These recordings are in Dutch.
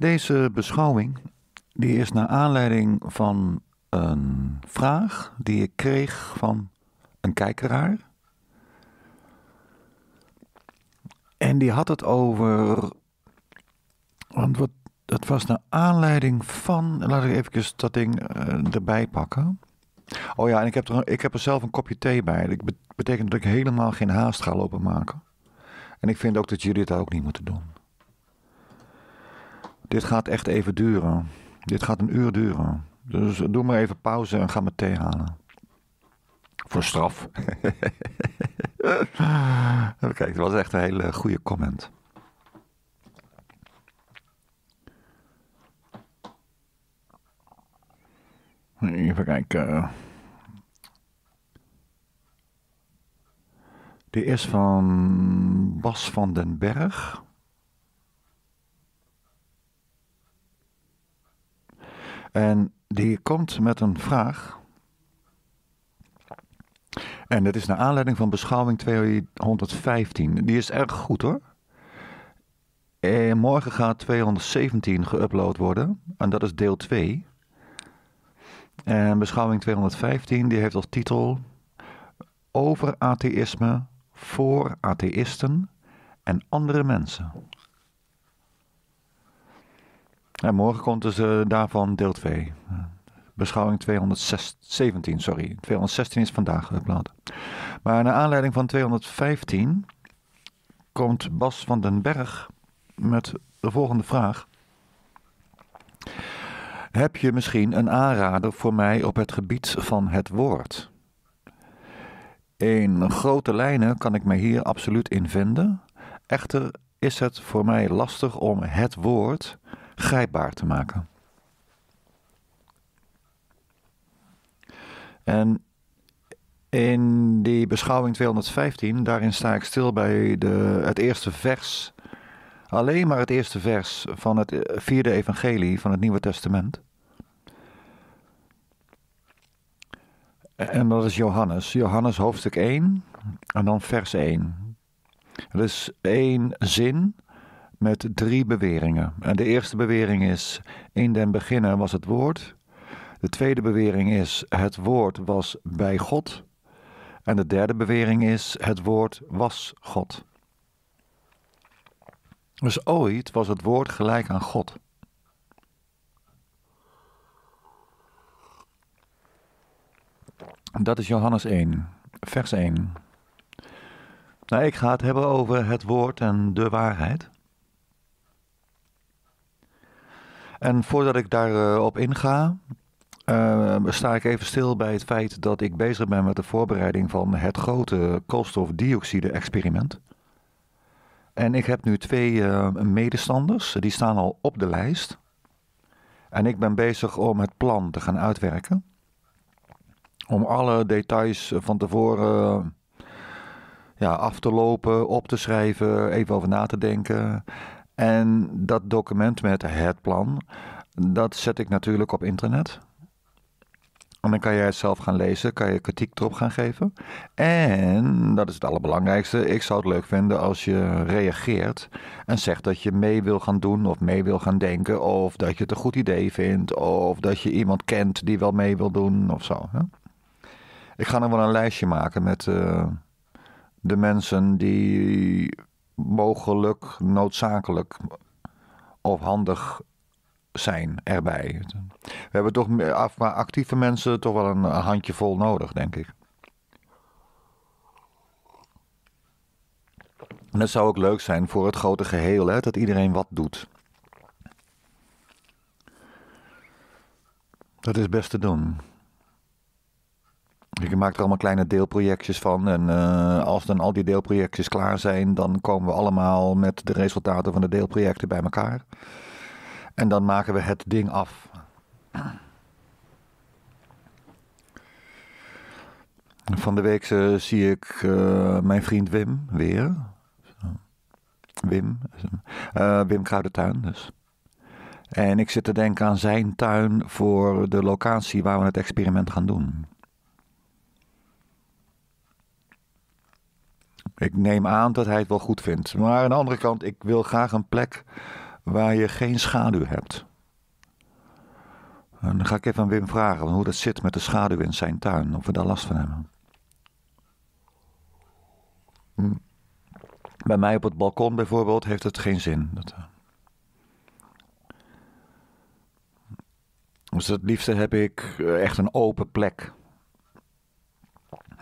Deze beschouwing die is naar aanleiding van een vraag die ik kreeg van een kijkeraar. En die had het over. Want wat, dat was naar aanleiding van. Laat ik even dat ding eh, erbij pakken. Oh ja, en ik heb, er, ik heb er zelf een kopje thee bij. Dat betekent dat ik helemaal geen haast ga lopen maken. En ik vind ook dat jullie dat ook niet moeten doen. Dit gaat echt even duren. Dit gaat een uur duren. Dus doe maar even pauze en ga mijn thee halen. Voor straf. Kijk, het was echt een hele goede comment. Even kijken. Die is van Bas van den Berg. En die komt met een vraag. En dat is naar aanleiding van beschouwing 215. Die is erg goed hoor. Eh, morgen gaat 217 geüpload worden. En dat is deel 2. En beschouwing 215 die heeft als titel Over atheïsme voor atheïsten en andere mensen morgen komt dus eh, daarvan deel 2. Beschouwing 217, sorry. 216 is vandaag gepland. Eh, maar naar aanleiding van 215 komt Bas van den Berg met de volgende vraag. Heb je misschien een aanrader voor mij op het gebied van het woord? In grote lijnen kan ik me hier absoluut in vinden. Echter is het voor mij lastig om het woord grijpbaar te maken. En in die beschouwing 215, daarin sta ik stil bij de, het eerste vers. Alleen maar het eerste vers van het eh, vierde evangelie van het Nieuwe Testament. En dat is Johannes. Johannes hoofdstuk 1 en dan vers 1. Het is één zin met drie beweringen. En de eerste bewering is: In den beginnen was het woord. De tweede bewering is: Het woord was bij God. En de derde bewering is: Het woord was God. Dus ooit was het woord gelijk aan God. Dat is Johannes 1, vers 1. Nou, ik ga het hebben over het woord en de waarheid. En voordat ik daarop eh, op inga, ehm, sta ik even stil bij het feit dat ik bezig ben met de voorbereiding van het grote koolstofdioxide-experiment. En ik heb nu twee ehm, medestanders, die staan al op de lijst. En ik ben bezig om het plan te gaan uitwerken. Om alle details van tevoren ja, af te lopen, op te schrijven, even over na te denken. En dat document met het plan, dat zet ik natuurlijk op internet. En dan kan jij het zelf gaan lezen, kan je kritiek erop gaan geven. En, dat is het allerbelangrijkste, ik zou het leuk vinden als je reageert en zegt dat je mee wil gaan doen of mee wil gaan denken of dat je het een goed idee vindt of dat je iemand kent die wel mee wil doen of zo. Hè? Ik ga nog wel een lijstje maken met eh, de mensen die mogelijk noodzakelijk of handig zijn erbij. We hebben toch actieve mensen toch wel een, een handjevol nodig, denk ik. En het zou ook leuk zijn voor het grote geheel, hè, dat iedereen wat doet. Dat is best te doen ik je maakt er allemaal kleine deelprojectjes van. En eh, als dan al die deelprojectjes klaar zijn, dan komen we allemaal met de resultaten van de deelprojecten bij elkaar. En dan maken we het ding af. Van de week eh, zie ik eh, mijn vriend Wim weer. Wim. Wim Kruidentuin dus. En ik zit te denken aan zijn tuin voor de locatie waar we het experiment gaan doen. Ik neem aan dat hij het wel goed vindt. Maar aan de andere kant, ik wil graag een plek waar je geen schaduw hebt. En dan ga ik even aan Wim vragen hoe dat zit met de schaduw in zijn tuin. Of we daar last van hebben. Hm. Bij mij op het balkon bijvoorbeeld heeft het geen zin. Dat, eh. dus het liefste heb ik eh, echt een open plek.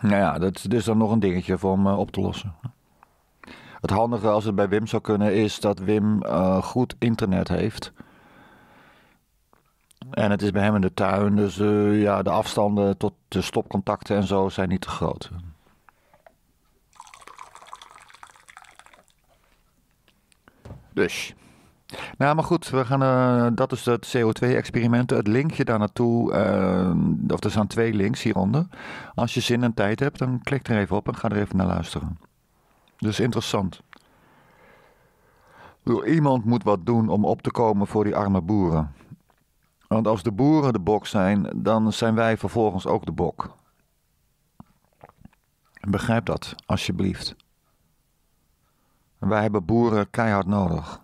Nou ja, dat is dan nog een dingetje voor hem eh, op te lossen. Het handige als het bij Wim zou kunnen is dat Wim eh, goed internet heeft. En het is bij hem in de tuin, dus eh, ja, de afstanden tot de stopcontacten en zo zijn niet te groot. Dus, nou, maar goed, we gaan, eh, dat is het CO2-experiment. Het linkje daar naartoe, eh, of er staan twee links hieronder. Als je zin en tijd hebt, dan klik er even op en ga er even naar luisteren. Dus interessant. Iemand moet wat doen om op te komen voor die arme boeren. Want als de boeren de bok zijn, dan zijn wij vervolgens ook de bok. Begrijp dat, alsjeblieft. Wij hebben boeren keihard nodig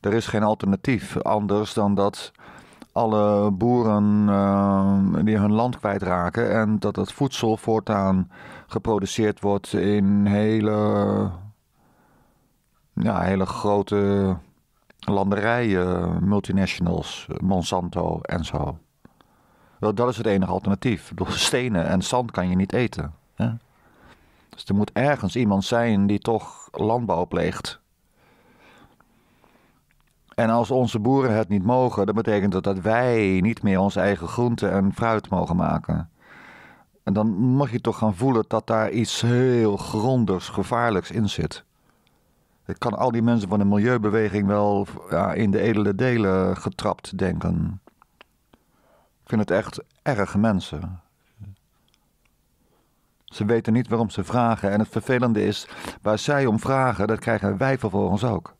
er is geen alternatief anders dan dat alle boeren eh, die hun land kwijtraken en dat het voedsel voortaan geproduceerd wordt in hele, ja, hele grote landerijen, multinationals, Monsanto en zo. Dat is het enige alternatief. stenen en zand kan je niet eten. Hè? Dus er moet ergens iemand zijn die toch landbouw pleegt. En als onze boeren het niet mogen, dan betekent dat dat wij niet meer onze eigen groenten en fruit mogen maken. En dan mag je toch gaan voelen dat daar iets heel grondigs, gevaarlijks in zit. Ik kan al die mensen van de milieubeweging wel ja, in de edele delen getrapt denken. Ik vind het echt erge mensen. Ze weten niet waarom ze vragen. En het vervelende is, waar zij om vragen, dat krijgen wij vervolgens ook.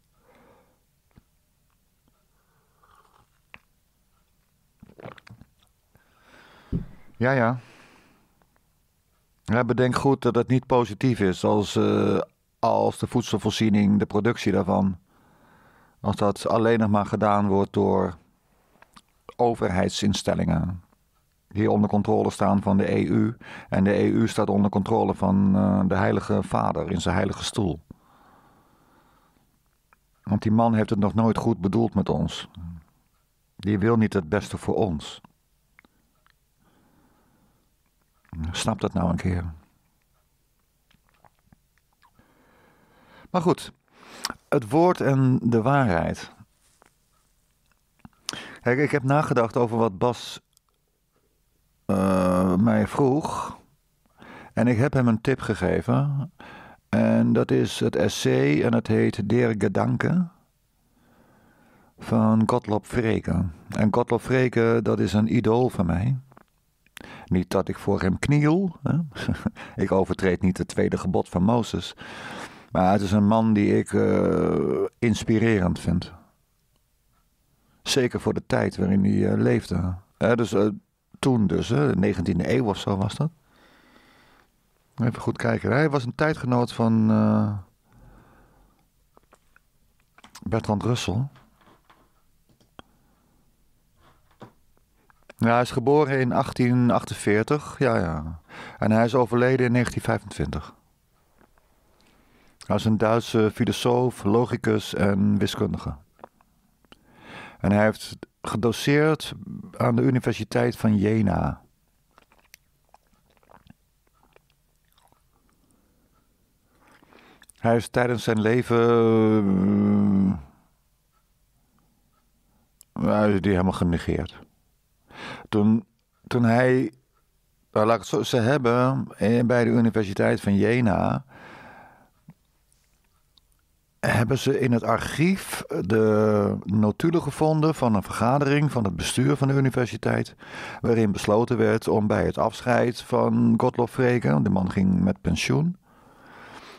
Ja, ja. ja bedenk goed dat het niet positief is als, eh, als de voedselvoorziening, de productie daarvan, als dat alleen nog maar gedaan wordt door overheidsinstellingen die onder controle staan van de EU. En de EU staat onder controle van eh, de Heilige Vader in zijn heilige stoel. Want die man heeft het nog nooit goed bedoeld met ons. Die wil niet het beste voor ons. Snap dat nou een keer. Maar goed, het woord en de waarheid. Kijk, ik heb nagedacht over wat Bas eh, mij vroeg. En ik heb hem een tip gegeven. En dat is het essay en het heet Der Gedanken van Gottlob Frege. En Gottlob Frege, dat is een idool van mij. Niet dat ik voor hem kniel. Hè? ik overtreed niet het tweede gebod van Mozes. Maar het is een man die ik eh, inspirerend vind. Zeker voor de tijd waarin hij eh, leefde. Uh, dus toen dus, de 19e eeuw of zo was dat. Even goed kijken. Hij was een tijdgenoot van Bertrand Russell. Nou, hij is geboren in 1848, ja, ja. En hij is overleden in 1925. Hij is een Duitse filosoof, logicus en wiskundige. En hij heeft gedoseerd aan de Universiteit van Jena. Hij is tijdens zijn leven. Eh, die helemaal genegeerd. Toen, toen hij, nou, laat ze hebben eh, bij de Universiteit van Jena hebben ze in het archief de notulen gevonden van een vergadering van het bestuur van de universiteit, waarin besloten werd om bij het afscheid van Gottlob Frege, de man ging met pensioen,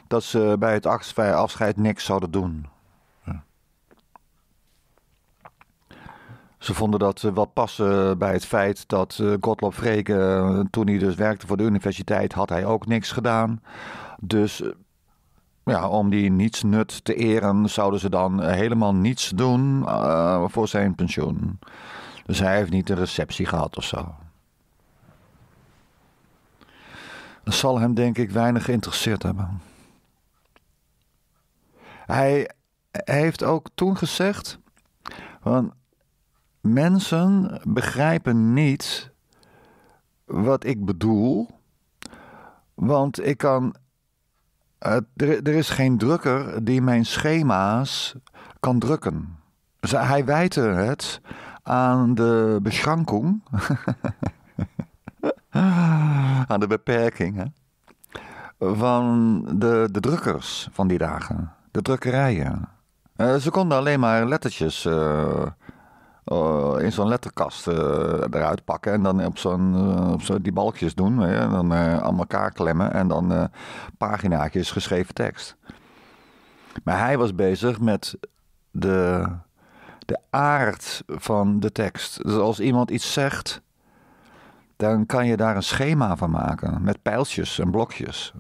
dat ze bij het afscheid niks zouden doen. Ze vonden dat eh, wel passen bij het feit dat eh, Gottlob Frege, eh, toen hij dus werkte voor de universiteit, had hij ook niks gedaan. Dus ja, om die nietsnut te eren, zouden ze dan helemaal niets doen voor zijn pensioen. Dus hij heeft niet een receptie gehad of zo. Dat zal hem denk ik weinig geïnteresseerd hebben. Hij heeft ook toen gezegd: van, mensen begrijpen niet wat ik bedoel. Want ik kan. er, er is geen drukker die mijn schema's kan drukken. Hij wijte het aan de beschranking, aan de beperkingen van de, de drukkers van die dagen, de drukkerijen. Eh, ze konden alleen maar lettertjes eh, eh, in zo'n letterkast eh, eruit pakken en dan op zo'n eh, die balkjes doen. Hè? en dan aan elkaar klemmen en dan paginaatjes geschreven tekst. Maar hij was bezig met de, de aard van de tekst. Dus als iemand iets zegt, dan kan je daar een schema van maken met pijltjes en blokjes.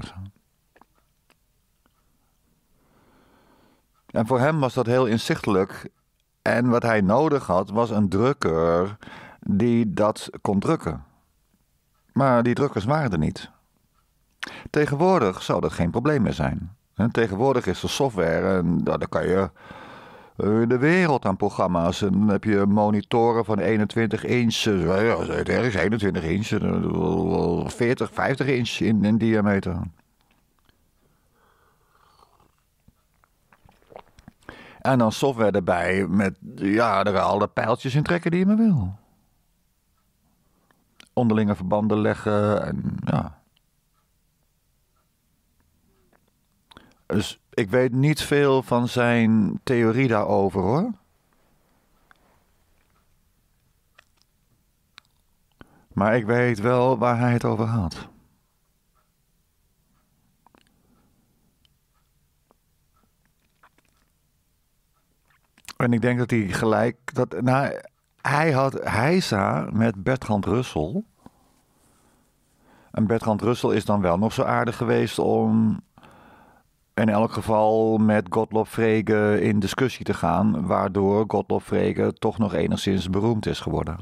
En voor hem was dat heel inzichtelijk en wat hij nodig had, was een drukker die dat kon drukken. Maar die drukkers waren er niet. Tegenwoordig zou dat geen probleem meer zijn. Tegenwoordig is er software en nou, daar kan je eh, de wereld aan programma's. En dan heb je monitoren van 21 inch, 21 inch, 40, 50 inch in diameter. En dan software erbij met ja, er alle pijltjes in trekken die je maar wil. Onderlinge verbanden leggen en ja. Dus ik weet niet veel van zijn theorie daarover hoor. Maar ik weet wel waar hij het over had. En ik denk dat hij gelijk. Dat, nou, hij had Heisa met Bertrand Russell. En Bertrand Russell is dan wel nog zo aardig geweest om in elk geval met Gottlob Frege in discussie te gaan, waardoor Gottlob Frege toch nog enigszins beroemd is geworden.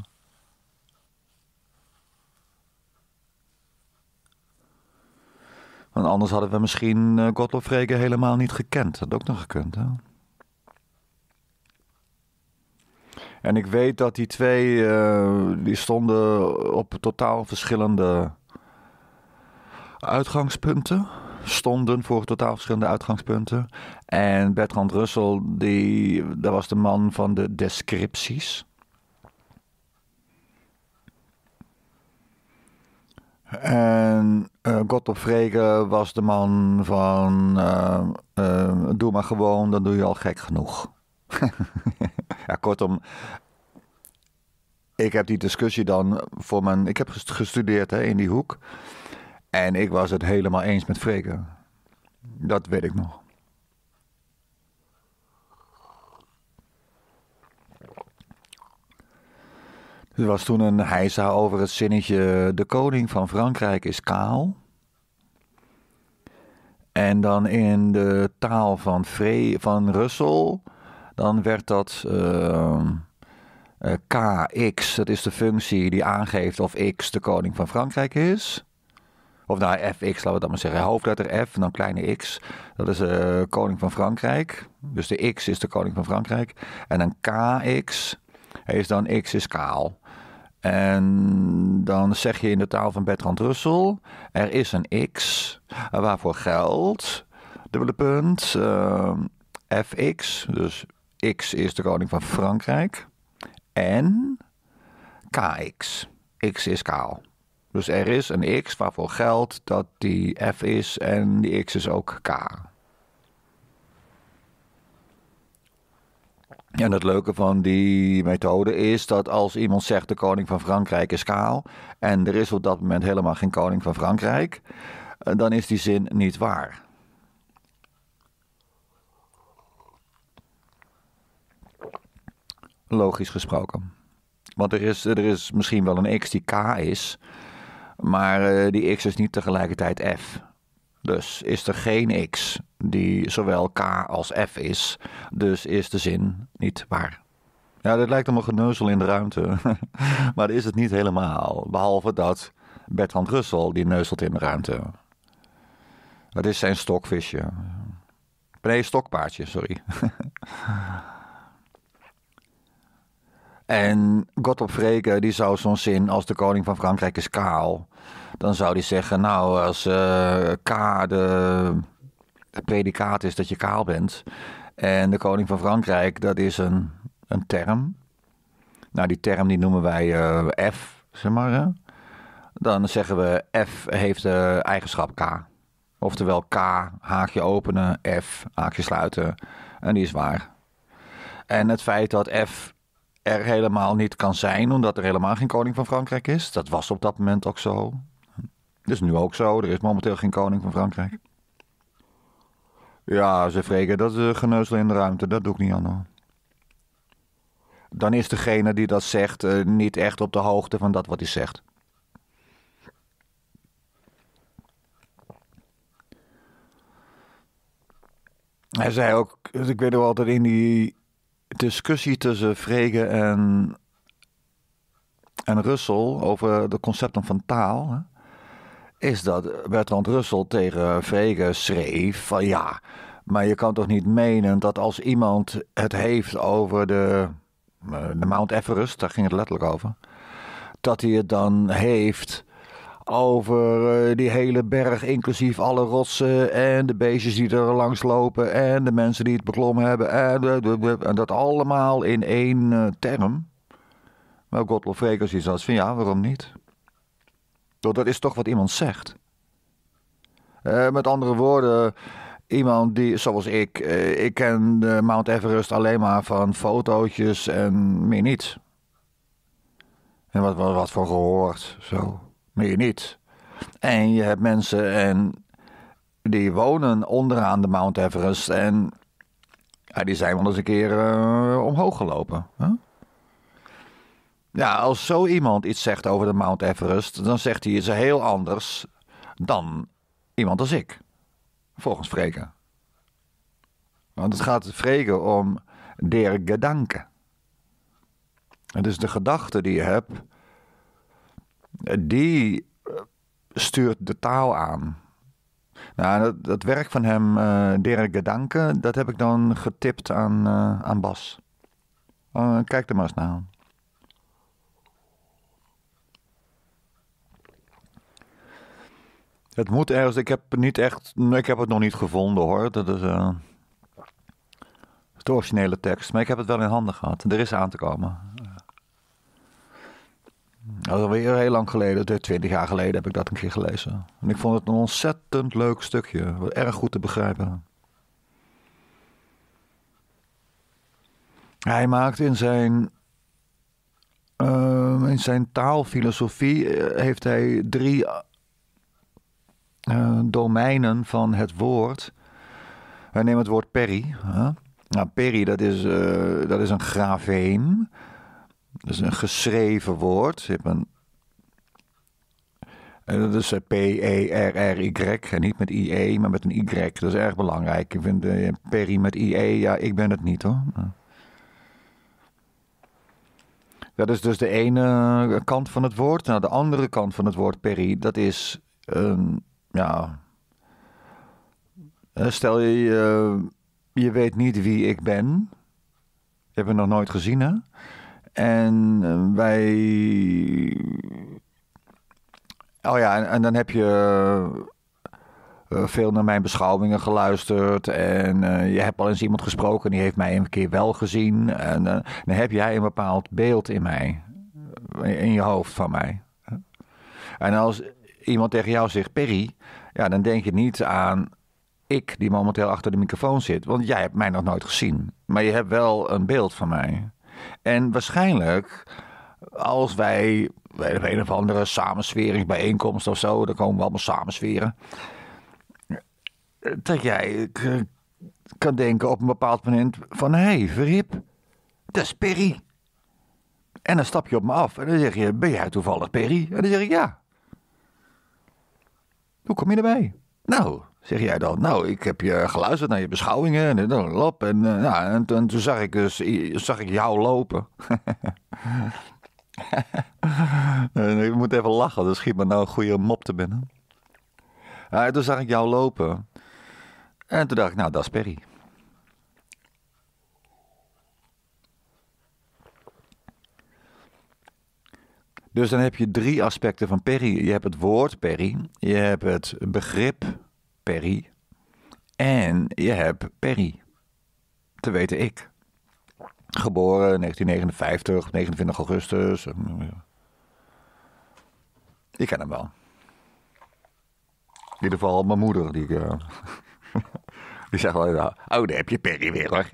Want anders hadden we misschien eh, Gottlob Frege helemaal niet gekend. Dat had ook nog gekund, hè? En ik weet dat die twee, eh, die stonden op totaal verschillende uitgangspunten. Stonden voor totaal verschillende uitgangspunten. En Bertrand Russell, die, dat was de man van de descripties. En uh, eh, Gottlob Frege was de man van eh, doe maar gewoon, dan doe je al gek genoeg. ja, kortom, ik heb die discussie dan voor mijn. Ik heb gestudeerd hè, in die hoek. En ik was het helemaal eens met Freke. Dat weet ik nog. Er was toen een hijza over het zinnetje: De koning van Frankrijk is kaal. En dan in de taal van, Fre van Russell dan werd dat ehm, eh, KX. Dat is de functie die aangeeft of X de koning van Frankrijk is. Of nou, FX, laten we dat maar zeggen. Hoofdletter F en dan kleine x. Dat is de eh, koning van Frankrijk. Dus de X is de koning van Frankrijk. En een KX is dan X is kaal. En dan zeg je in de taal van Bertrand Russell: er is een X waarvoor geldt, dubbele punt, uh, ehm, fx, dus X is de koning van Frankrijk. En KX. X is kaal. Dus er is een X waarvoor geldt dat die F is en die X is ook K. En het leuke van die methode is dat als iemand zegt de koning van Frankrijk is kaal en er is op dat moment helemaal geen koning van Frankrijk, eh, dan is die zin niet waar. logisch gesproken. Want er is, er is misschien wel een x die k is, maar eh, die x is niet tegelijkertijd f. Dus is er geen x die zowel k als f is, dus is de zin niet waar. Ja, dit lijkt allemaal geneuzel in de ruimte, maar dat is het niet helemaal. Behalve dat Bertrand Russell die neuzelt in de ruimte. Dat is zijn stokvisje. Nee, stokpaardje, sorry. En Gottop die zou zo'n zin als de koning van Frankrijk is kaal. Dan zou die zeggen, nou als eh, K de, het predicaat is dat je kaal bent. En de koning van Frankrijk dat is een, een term. Nou die term die noemen wij eh, F, zeg maar. Dan zeggen we F heeft de eigenschap K. Oftewel K, haakje openen, F, haakje sluiten. En die is waar. En het feit dat F er helemaal niet kan zijn, omdat er helemaal geen koning van Frankrijk is. Dat was op dat moment ook zo. Dat is nu ook zo. Er is momenteel geen koning van Frankrijk. Ja, ze vreken dat is geneuzel in de ruimte. Dat doe ik niet aan. Dan is degene die dat zegt eh, niet echt op de hoogte van dat wat hij zegt. Hij zei ook, ik weet nog altijd in die discussie tussen Vrege en, en Russell over de concepten van taal. is dat Bertrand Russel tegen Vrege schreef van ja, maar je kan toch niet menen dat als iemand het heeft over de, eh, de Mount Everest, daar ging het letterlijk over, dat hij het dan heeft over eh, die hele berg, inclusief alle rotsen en de beestjes die er langs lopen en de mensen die het beklommen hebben en, eh, dat allemaal in één eh, term. Maar Gottlob Frekers is als van ja, waarom niet? Dat is toch wat iemand zegt. met andere woorden, iemand die, zoals ik, ik ken Mount Everest alleen maar van fotootjes en meer niet. En wat, wat, wat voor gehoord, zo meer niet. En je hebt mensen en die wonen onderaan de Mount Everest en die zijn wel eens een keer eh, omhoog gelopen. Ja, als zo iemand iets zegt over de Mount Everest, dan zegt hij iets heel anders dan iemand als ik. Volgens Freken. Want het gaat Freken om der gedanken. Het is de gedachte die je hebt die eh, stuurt de taal aan. Nou, dat, dat werk van hem, uh, Derek Gedanke, dat heb ik dan getipt aan, eh, aan Bas. Oh, kijk er maar eens naar. Het moet ergens, ik heb, niet echt, ik heb het nog niet gevonden hoor. Dat is de originele tekst, maar ik heb het wel in handen gehad. Er is aan te komen. Dat is alweer heel lang geleden, twintig jaar geleden heb ik dat een keer gelezen. En ik vond het een ontzettend leuk stukje, erg goed te begrijpen. Hij maakt in zijn, ehm, in zijn taalfilosofie, eh, heeft hij drie eh, domeinen van het woord. Wij nemen het woord peri. Huh? Nou, peri, dat is, eh, dat is een graveem. Dat is een geschreven woord. Je hebt een, dat is eh, P-E-R-R-Y. En niet met I-E, maar met een Y. Dat is erg belangrijk. Ik vind uh, Perry met I-E, ja, ik ben het niet hoor. Dat is dus de ene eh, kant van het woord. Nou, de andere kant van het woord peri, dat is, um, ja, stel je, je, je weet niet wie ik ben. Je hebt me nog nooit gezien, hè? En ehm, wij. Oh ja, en, dan heb je. Eh, veel naar mijn beschouwingen geluisterd. En eh, je hebt al eens iemand gesproken die heeft mij een keer wel gezien. En eh, dan heb jij een bepaald beeld in mij, in je hoofd van mij. En als iemand tegen jou zegt Perry, ja, dan denk je niet aan ik die momenteel achter de microfoon zit. Want jij hebt mij nog nooit gezien. Maar je hebt wel een beeld van mij. En waarschijnlijk, als wij bij een of andere samensweringsbijeenkomst of zo, dan komen we allemaal samensferen. Dat jij kan denken op een bepaald moment van, hé, hey, Verhip, dat is Perry. En dan stap je op me af en dan zeg je, ben jij toevallig Perry? En dan zeg ik, ja. Hoe kom je erbij? Nou, zeg jij dan, nou, ik heb je geluisterd naar je beschouwingen en dan lap. En, eh, nou, en, toen zag ik, dus, zag ik jou lopen. ik moet even lachen, dat schiet me nou een goede mop te binnen. Ah, toen zag ik jou lopen. En toen dacht ik, nou, dat is Perry. Dus dan heb je drie aspecten van Perry. Je hebt het woord Perry, je hebt het begrip Perry en je hebt Perry. Te weten ik. Geboren 1959, 29 augustus. Eh, ik ken hem wel. In ieder geval mijn moeder. Die, uh, die zegt wel, oh daar heb je Perry weer hoor.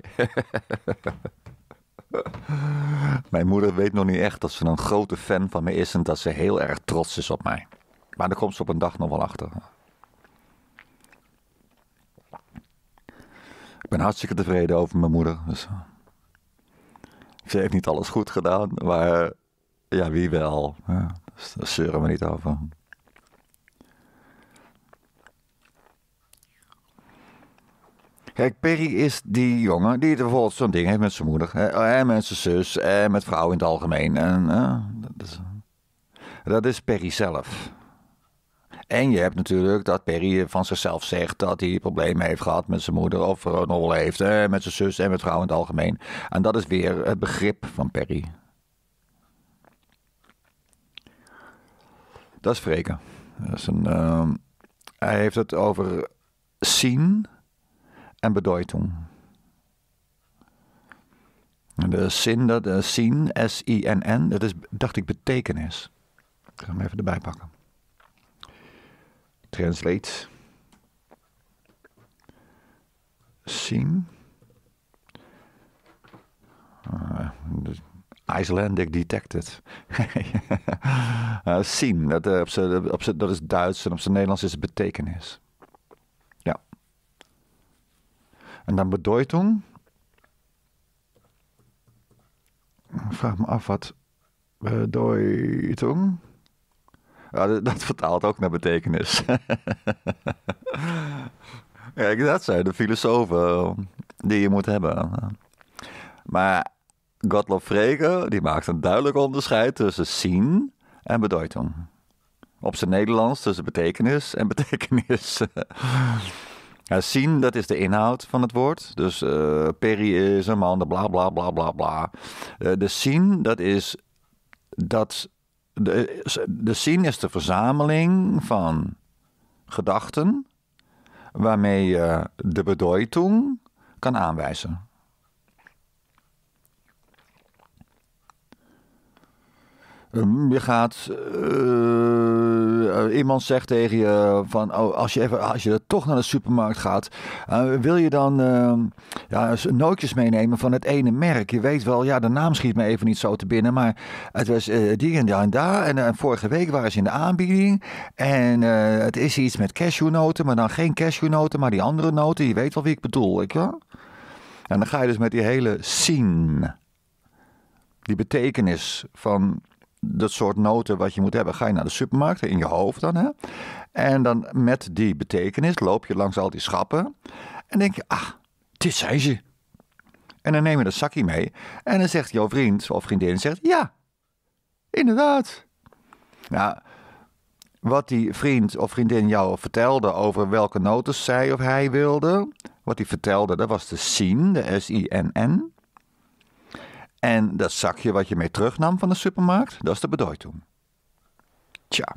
Mijn moeder weet nog niet echt dat ze een grote fan van me is en dat ze heel erg trots is op mij. Maar daar komt ze op een dag nog wel achter. Ik ben hartstikke tevreden over mijn moeder. Dus, eh. ze heeft niet alles goed gedaan, maar eh, ja, wie wel. Ja, dus daar zeuren we niet over. Kijk, Perry is die jongen die bijvoorbeeld zo'n ding heeft met zijn moeder. Eh, en met zijn zus. En met vrouwen in het algemeen. En, dat, is, dat is Perry zelf. En je hebt natuurlijk dat Perry van zichzelf zegt dat hij problemen heeft gehad met zijn moeder of nog wel heeft, eh, met zijn zus en met vrouwen in het algemeen. En dat is weer het begrip van Perry. Dat is vreken. Dat is een, ehm, hij heeft het over zien en En De zin, dat, eh, zien, S-I-N-N, dat is, dacht ik, betekenis. Ik ga hem even erbij pakken translate scene. Uh, ah, Icelandic Detected. uh, dat, eh, op dat is Duits en op zijn Nederlands is het betekenis. Ja. En dan bedeutung. Ik vraag me af wat bedeutung ja, dat vertaalt ook naar betekenis. Kijk, dat zijn de filosofen um, die je moet hebben. Maar Gottlob Frege die maakt een duidelijk onderscheid tussen zien en bedeutung. Op zijn Nederlands tussen betekenis en betekenis. Ja, zien, dat is de inhoud van het woord. Dus uh, eh, peri is een man, bla bla bla bla bla. Uh, de zien, dat is dat de, de zin is de verzameling van gedachten waarmee je de bedoeling kan aanwijzen. Hm, je gaat. Eh, eh, iemand zegt tegen je: van, oh, als, je even, als je toch naar de supermarkt gaat, eh, wil je dan ja, nootjes meenemen van het ene merk? Je weet wel, ja, de naam schiet me even niet zo te binnen, maar het was die en daar en daar. En vorige week waren ze in de aanbieding. En het is iets met cashewnoten, maar dan geen cashewnoten, maar die andere noten. Je weet wel wie ik bedoel, ik ja? En dan ga je dus met die hele scene, die betekenis van dat soort noten wat je moet hebben, ga je naar de supermarkt, in je hoofd dan. Hè? En dan met die betekenis loop je langs al die schappen. En denk je, ah, dit zijn ze. En dan neem je dat zakje mee. En dan zegt jouw vriend of vriendin, zegt, ja, inderdaad. Nou, wat die vriend of vriendin jou vertelde over welke noten zij of hij wilde... wat hij vertelde, dat was de SIN, de S-I-N-N... n n en dat zakje wat je mee terugnam van de supermarkt, dat is de bedoeling. Tja.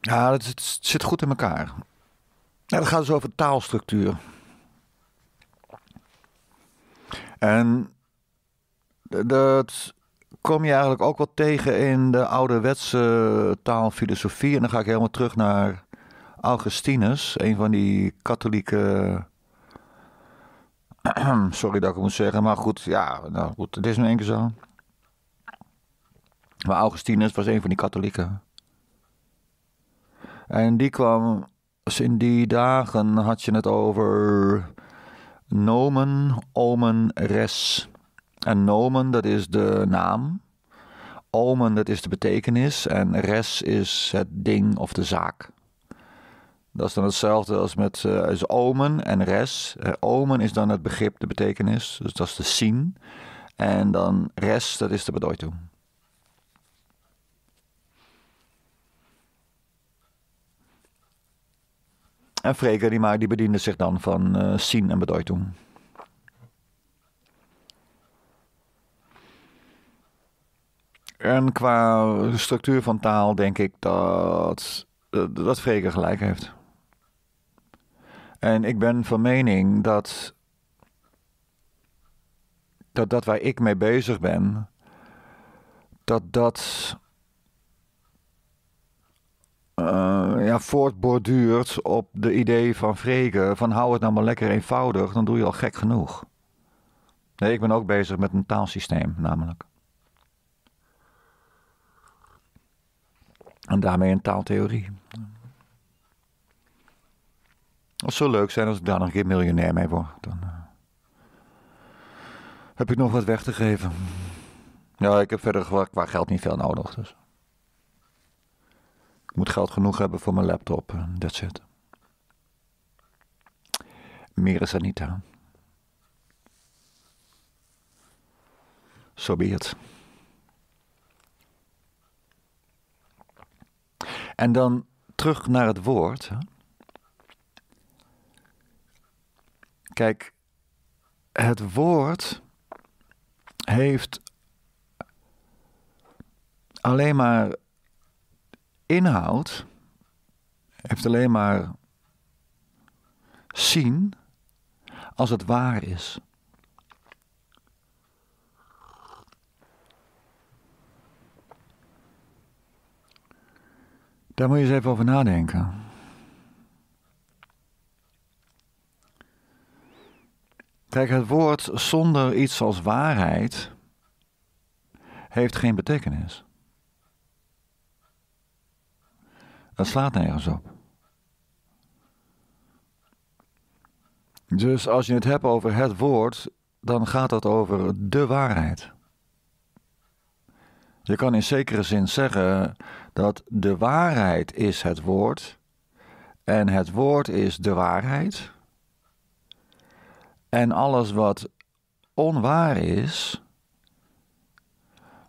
Ja, het, zit goed in elkaar. Ja, dat gaat dus over taalstructuur. En dat kom je eigenlijk ook wel tegen in de ouderwetse taalfilosofie. En dan ga ik helemaal terug naar Augustinus, een van die katholieke. Sorry dat ik het moet zeggen, maar goed, ja, nou goed, het is nu één keer zo. Maar Augustinus was een van die katholieken. En die kwam, dus in die dagen had je het over nomen, omen, res. En nomen, dat is de naam. Omen, dat is de betekenis. En res is het ding of de zaak. Dat is dan hetzelfde als met uh, eh, is omen en res. Uh, omen is dan het begrip, de betekenis, dus dat is de zien. En dan res, dat is de bedoiting. En Frege die, die bediende zich dan van eh, zien en bedoiting. En qua structuur van taal denk ik dat, dat gelijk heeft. En ik ben van mening dat, dat dat waar ik mee bezig ben, dat dat eh, ja, voortborduurt op de idee van Frege, van hou het nou maar lekker eenvoudig, dan doe je al gek genoeg. Nee, ik ben ook bezig met een taalsysteem namelijk. En daarmee een taaltheorie. Het zou leuk zijn als ik daar nog geen miljonair mee word. Dan eh, heb ik nog wat weg te geven. Ja, ik heb verder qua geld niet veel nodig. Dus. Ik moet geld genoeg hebben voor mijn laptop. dat it. Meer is er niet aan. be En dan terug naar het woord. Hè? Kijk, het woord heeft alleen maar inhoud, heeft alleen maar zien als het waar is. Daar moet je eens even over nadenken. Kijk, het woord zonder iets als waarheid heeft geen betekenis. Het slaat nergens op. Dus als je het hebt over het woord, dan gaat dat over de waarheid. Je kan in zekere zin zeggen dat de waarheid is het woord en het woord is de waarheid. En alles wat onwaar is,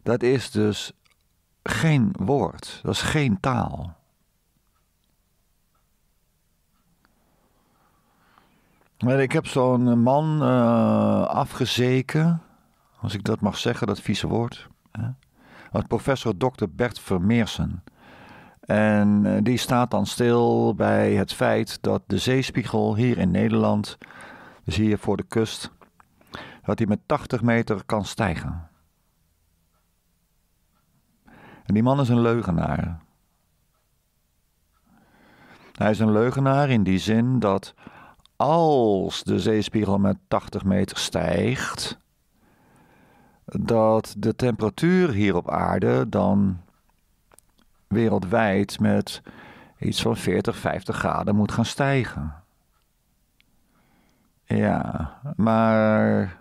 dat is dus geen woord, dat is geen taal. Maar ik heb zo'n man uh, afgezeken, als ik dat mag zeggen, dat vieze woord. Hè? professor Dr. Bert Vermeersen. En eh, die staat dan stil bij het feit dat de zeespiegel hier in Nederland zie hier voor de kust. Dat hij met 80 meter kan stijgen. En die man is een leugenaar. Hij is een leugenaar in die zin dat als de zeespiegel met 80 meter stijgt, dat de temperatuur hier op aarde dan wereldwijd met iets van 40, 50 graden moet gaan stijgen. Ja, maar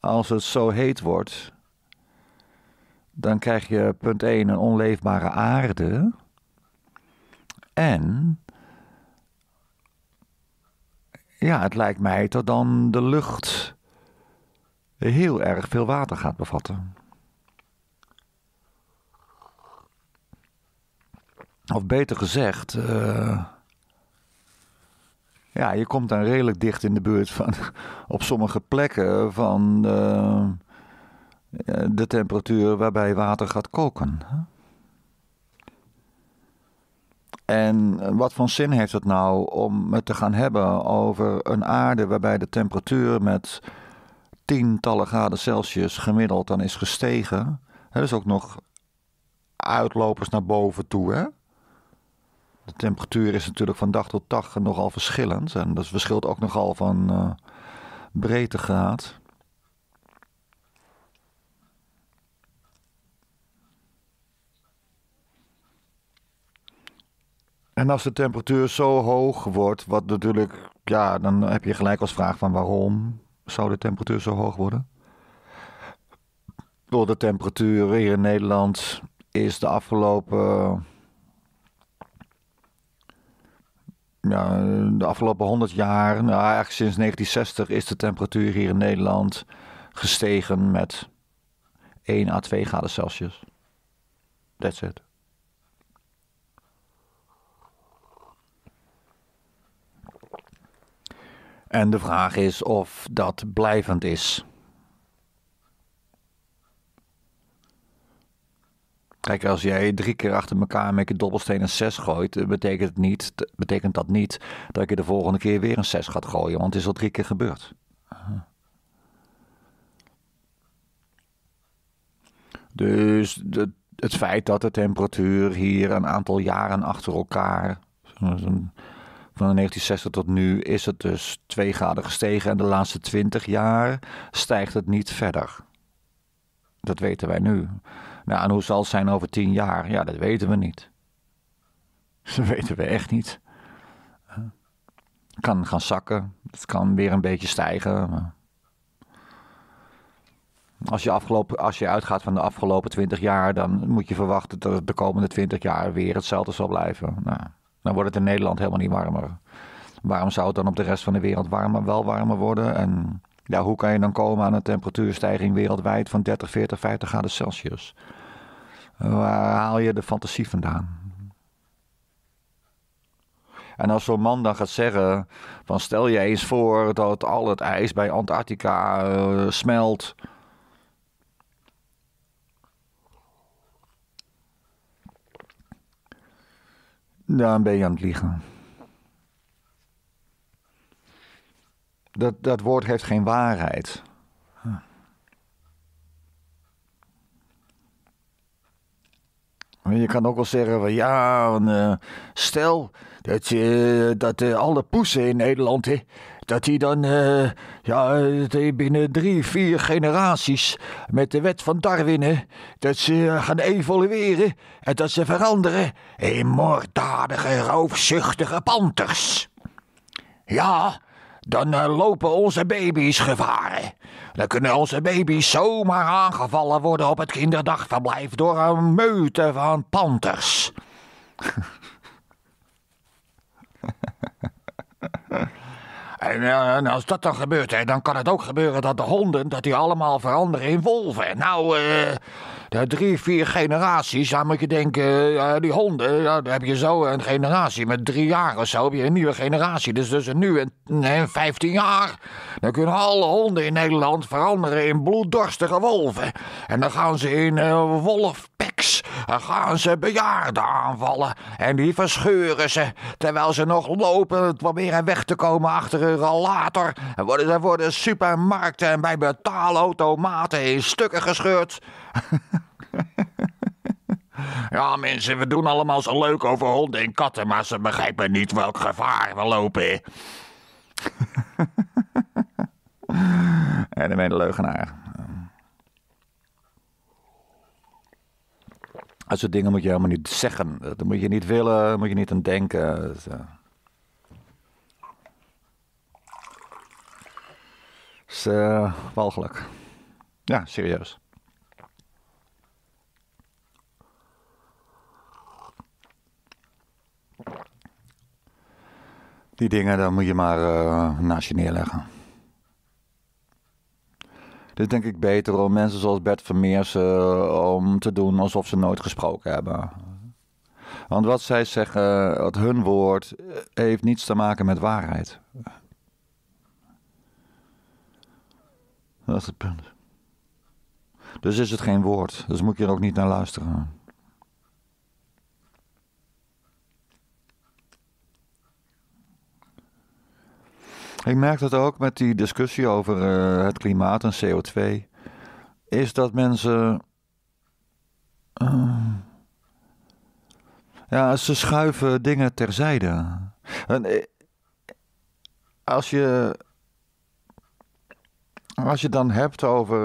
als het zo heet wordt, dan krijg je punt 1 een onleefbare aarde. En ja, het lijkt mij dat dan de lucht heel erg veel water gaat bevatten. Of beter gezegd, eh, ja, je komt dan redelijk dicht in de buurt van, op sommige plekken van eh, eh, de temperatuur waarbij water gaat koken. En wat voor zin heeft het nou om het te gaan hebben over een aarde waarbij de temperatuur met tientallen graden Celsius gemiddeld dan is gestegen? Er is dus ook nog uitlopers naar boven toe, hè? De temperatuur is natuurlijk van dag tot dag nogal verschillend. En dat verschilt ook nogal van uh, breedtegraad. En als de temperatuur zo hoog wordt, wat natuurlijk, ja, dan heb je gelijk als vraag van waarom zou de temperatuur zo hoog worden? Door de temperatuur hier in Nederland is de afgelopen ja, de afgelopen 100 jaar, nou eigenlijk sinds 1960, is de temperatuur hier in Nederland gestegen met 1 à 2 graden Celsius. That's it. En de vraag is of dat blijvend is. Kijk, als jij drie keer achter elkaar met je dobbelsteen een 6 gooit, eh, betekent, het niet, betekent dat niet dat je de volgende keer weer een 6 gaat gooien, want het is al drie keer gebeurd. Dus de, het feit dat de temperatuur hier een aantal jaren achter elkaar, van 1960 tot nu, is het dus 2 graden gestegen en de laatste 20 jaar stijgt het niet verder. Dat weten wij nu. Nou, en hoe zal het zijn over tien jaar? Ja, dat weten we niet. Dat weten we echt niet. Het kan gaan zakken, het kan weer een beetje stijgen. Als je, afgelopen, als je uitgaat van de afgelopen 20 jaar, dan moet je verwachten dat het de komende 20 jaar weer hetzelfde zal blijven. Nou, dan wordt het in Nederland helemaal niet warmer. Waarom zou het dan op de rest van de wereld warmer, wel warmer worden? En ja, hoe kan je dan komen aan een temperatuurstijging wereldwijd van 30, 40, 50 graden Celsius? Waar haal je de fantasie vandaan? En als zo'n man dan gaat zeggen: van stel je eens voor dat al het ijs bij Antarctica eh, smelt. Dan ben je aan het liegen. dat, dat woord heeft geen waarheid. Je kan ook wel zeggen van ja, eh, stel dat, je dat eh, alle poesen in Nederland, dat die dan eh, ja, binnen drie, vier generaties met de wet van Darwin, dat ze gaan evolueren en dat ze veranderen in moorddadige, roofzuchtige panters. Ja, dan eh, lopen onze baby's gevaren. Dan kunnen onze baby's zomaar aangevallen worden op het kinderdagverblijf door een meute van panters. Eh, en, als dat dan gebeurt, hè, dan kan het ook gebeuren dat de honden dat die allemaal veranderen in wolven. Nou, eh, ja, eh, drie, vier generaties, dan moet je denken, eh, die honden, ja, dan heb je zo een generatie. Met drie jaar of zo heb je een nieuwe generatie. Dus tussen nu en vijftien 15 jaar, dan kunnen alle honden in Nederland veranderen in bloeddorstige wolven. En dan gaan ze in uh, eh, wolfpacks, dan gaan ze bejaarden aanvallen. En die verscheuren ze, terwijl ze nog lopen, proberen weg te komen achter een rollator. En worden ze voor de supermarkten en bij betaalautomaten in stukken gescheurd. Ja, mensen, we doen allemaal zo leuk over honden en katten, maar ze begrijpen niet welk gevaar we lopen. en dan ben je de leugenaar. Dat soort dingen moet je helemaal niet zeggen. Dat moet je niet willen, moet je niet aan denken. Zo. is uh, walgelijk. Ja, serieus. Die dingen, dan moet je maar uh, naast je neerleggen. Het is denk ik beter om mensen zoals Bert van uh, eh, om te doen alsof ze nooit gesproken hebben. Want wat zij zeggen, wat hun woord, heeft niets te maken met waarheid. Dat is het punt. Dus is het geen woord. Dus moet je er ook niet naar luisteren. Ik merk dat ook met die discussie over eh, het klimaat en CO2. Is dat mensen. Eh, ja, ze schuiven dingen terzijde. En eh, als je. Als je dan hebt over.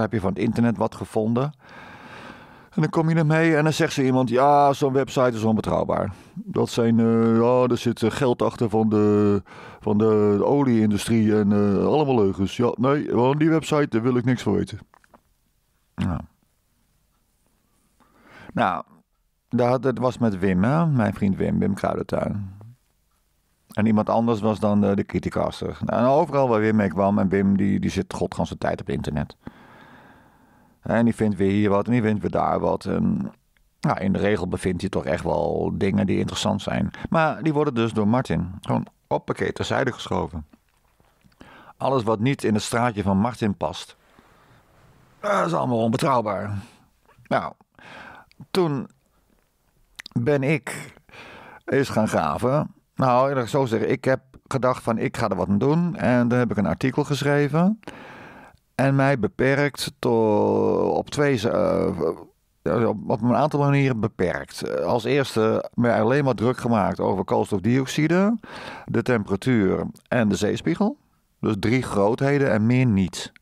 heb je van het internet wat gevonden. En dan kom je ermee en dan zegt ze iemand: Ja, zo'n website is onbetrouwbaar. Dat zijn, eh, ja, er zit eh, geld achter van de, van de olieindustrie en eh, allemaal leugens. Ja, nee, van die website daar wil ik niks van weten. Nou, nou dat, was met Wim, hè? mijn vriend Wim, Wim Kruidentuin. En iemand anders was dan de, de criticaster. Nou, en overal waar Wim mee kwam, en Wim die, die zit godganse tijd op internet. En die vindt weer hier wat en die vindt weer daar wat. En nou, in de regel bevindt hij toch echt wel dingen die interessant zijn. Maar die worden dus door Martin gewoon hoppakee terzijde geschoven. Alles wat niet in het straatje van Martin past, dat is allemaal onbetrouwbaar. Nou, toen ben ik eens gaan graven. Nou, ik zo zeggen, ik heb gedacht van ik ga er wat aan doen. En dan heb ik een artikel geschreven. En mij beperkt tot op twee... Eh, op een aantal manieren beperkt. Eh, als eerste me alleen maar druk gemaakt over koolstofdioxide, de temperatuur en de zeespiegel. Dus drie grootheden en meer niet.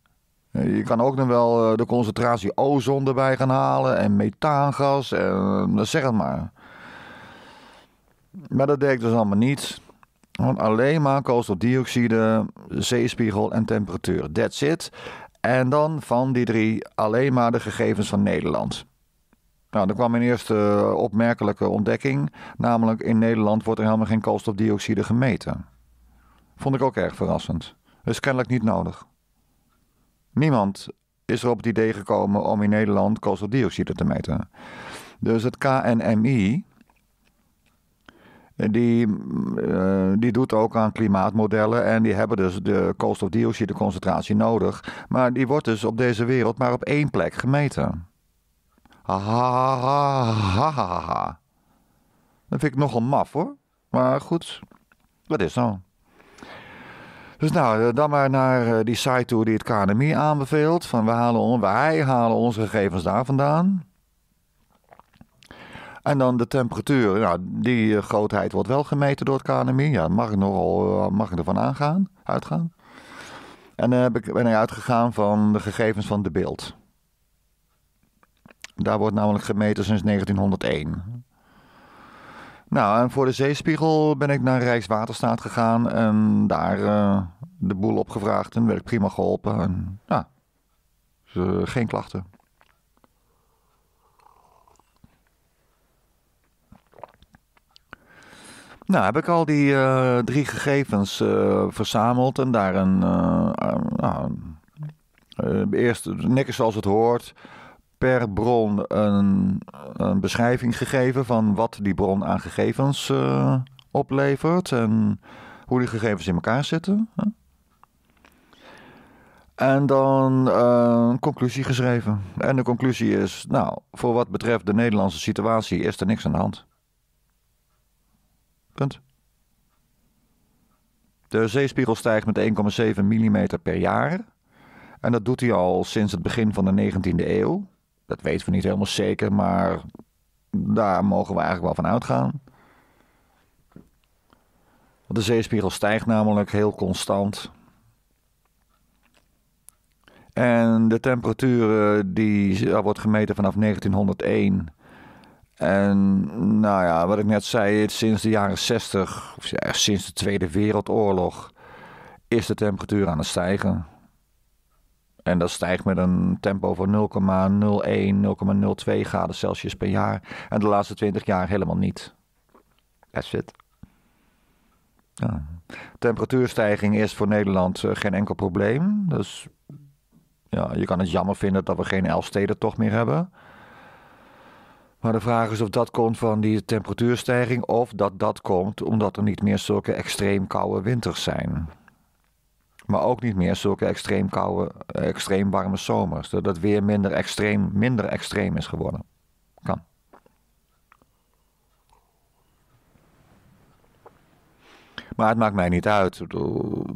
Eh, je kan ook nog wel eh, de concentratie ozon erbij gaan halen en methaangas en zeg het maar. Maar dat deed ik dus allemaal niet. Want alleen maar koolstofdioxide, zeespiegel en temperatuur. That's it. En dan van die drie alleen maar de gegevens van Nederland. Nou, dan kwam mijn eerste eh, opmerkelijke ontdekking. Namelijk, in Nederland wordt er helemaal geen koolstofdioxide gemeten. Vond ik ook erg verrassend. Dat is kennelijk niet nodig. Niemand is er op het idee gekomen om in Nederland koolstofdioxide te meten. Dus het KNMI, die, mm, eh, die doet ook aan klimaatmodellen en die hebben dus de koolstofdioxideconcentratie nodig. Maar die wordt dus op deze wereld maar op één plek gemeten ha Dat vind ik nogal maf hoor. Maar goed, dat is dan. Dus nou, eh, dan maar naar eh, die site toe die het KNMI aanbeveelt. Van we halen, wij halen onze gegevens daar vandaan. En dan de temperatuur. Nou, die eh, grootheid wordt wel gemeten door het KNMI. Ja, mag ik, nogal, mag ik ervan aangaan, uitgaan. En ik ben ik uitgegaan van de gegevens van de beeld. Daar wordt namelijk gemeten sinds 1901. Nou, en voor de zeespiegel ben ik naar Rijkswaterstaat gegaan en daar eh, de boel opgevraagd en werd ik prima geholpen. En, ja, nou, dus, eh, geen klachten. Nou, heb ik al die eh, drie gegevens verzameld en daar een. Nou, eerst niks zoals het hoort per bron een, een beschrijving gegeven van wat die bron aan gegevens eh, oplevert en hoe die gegevens in elkaar zitten. En dan eh, een conclusie geschreven. En de conclusie is, nou, voor wat betreft de Nederlandse situatie is er niks aan de hand. Punt. De zeespiegel stijgt met 1,7 mm per jaar. En dat doet hij al sinds het begin van de 19e eeuw. Dat weten we niet helemaal zeker, maar daar mogen we eigenlijk wel van uitgaan. Want de zeespiegel stijgt namelijk heel constant. En de temperatuur die eh, wordt gemeten vanaf 1901. En nou ja, wat ik net zei, sinds de jaren 60, of ja, sinds de Tweede Wereldoorlog, is de temperatuur aan het stijgen. En dat stijgt met een tempo van 0,01, 0,02 graden Celsius per jaar. En de laatste 20 jaar helemaal niet. That's it. Temperatuurstijging is voor Nederland eh, geen enkel probleem. Dus ja, je kan het jammer vinden dat we geen toch meer hebben. Maar de vraag is of dat komt van die temperatuurstijging of dat dat komt omdat er niet meer zulke extreem koude winters zijn maar ook niet meer zulke extreem koude, eh, extreem warme zomers. het weer minder extreem, minder extreem is geworden. Kan. Maar het maakt mij niet uit.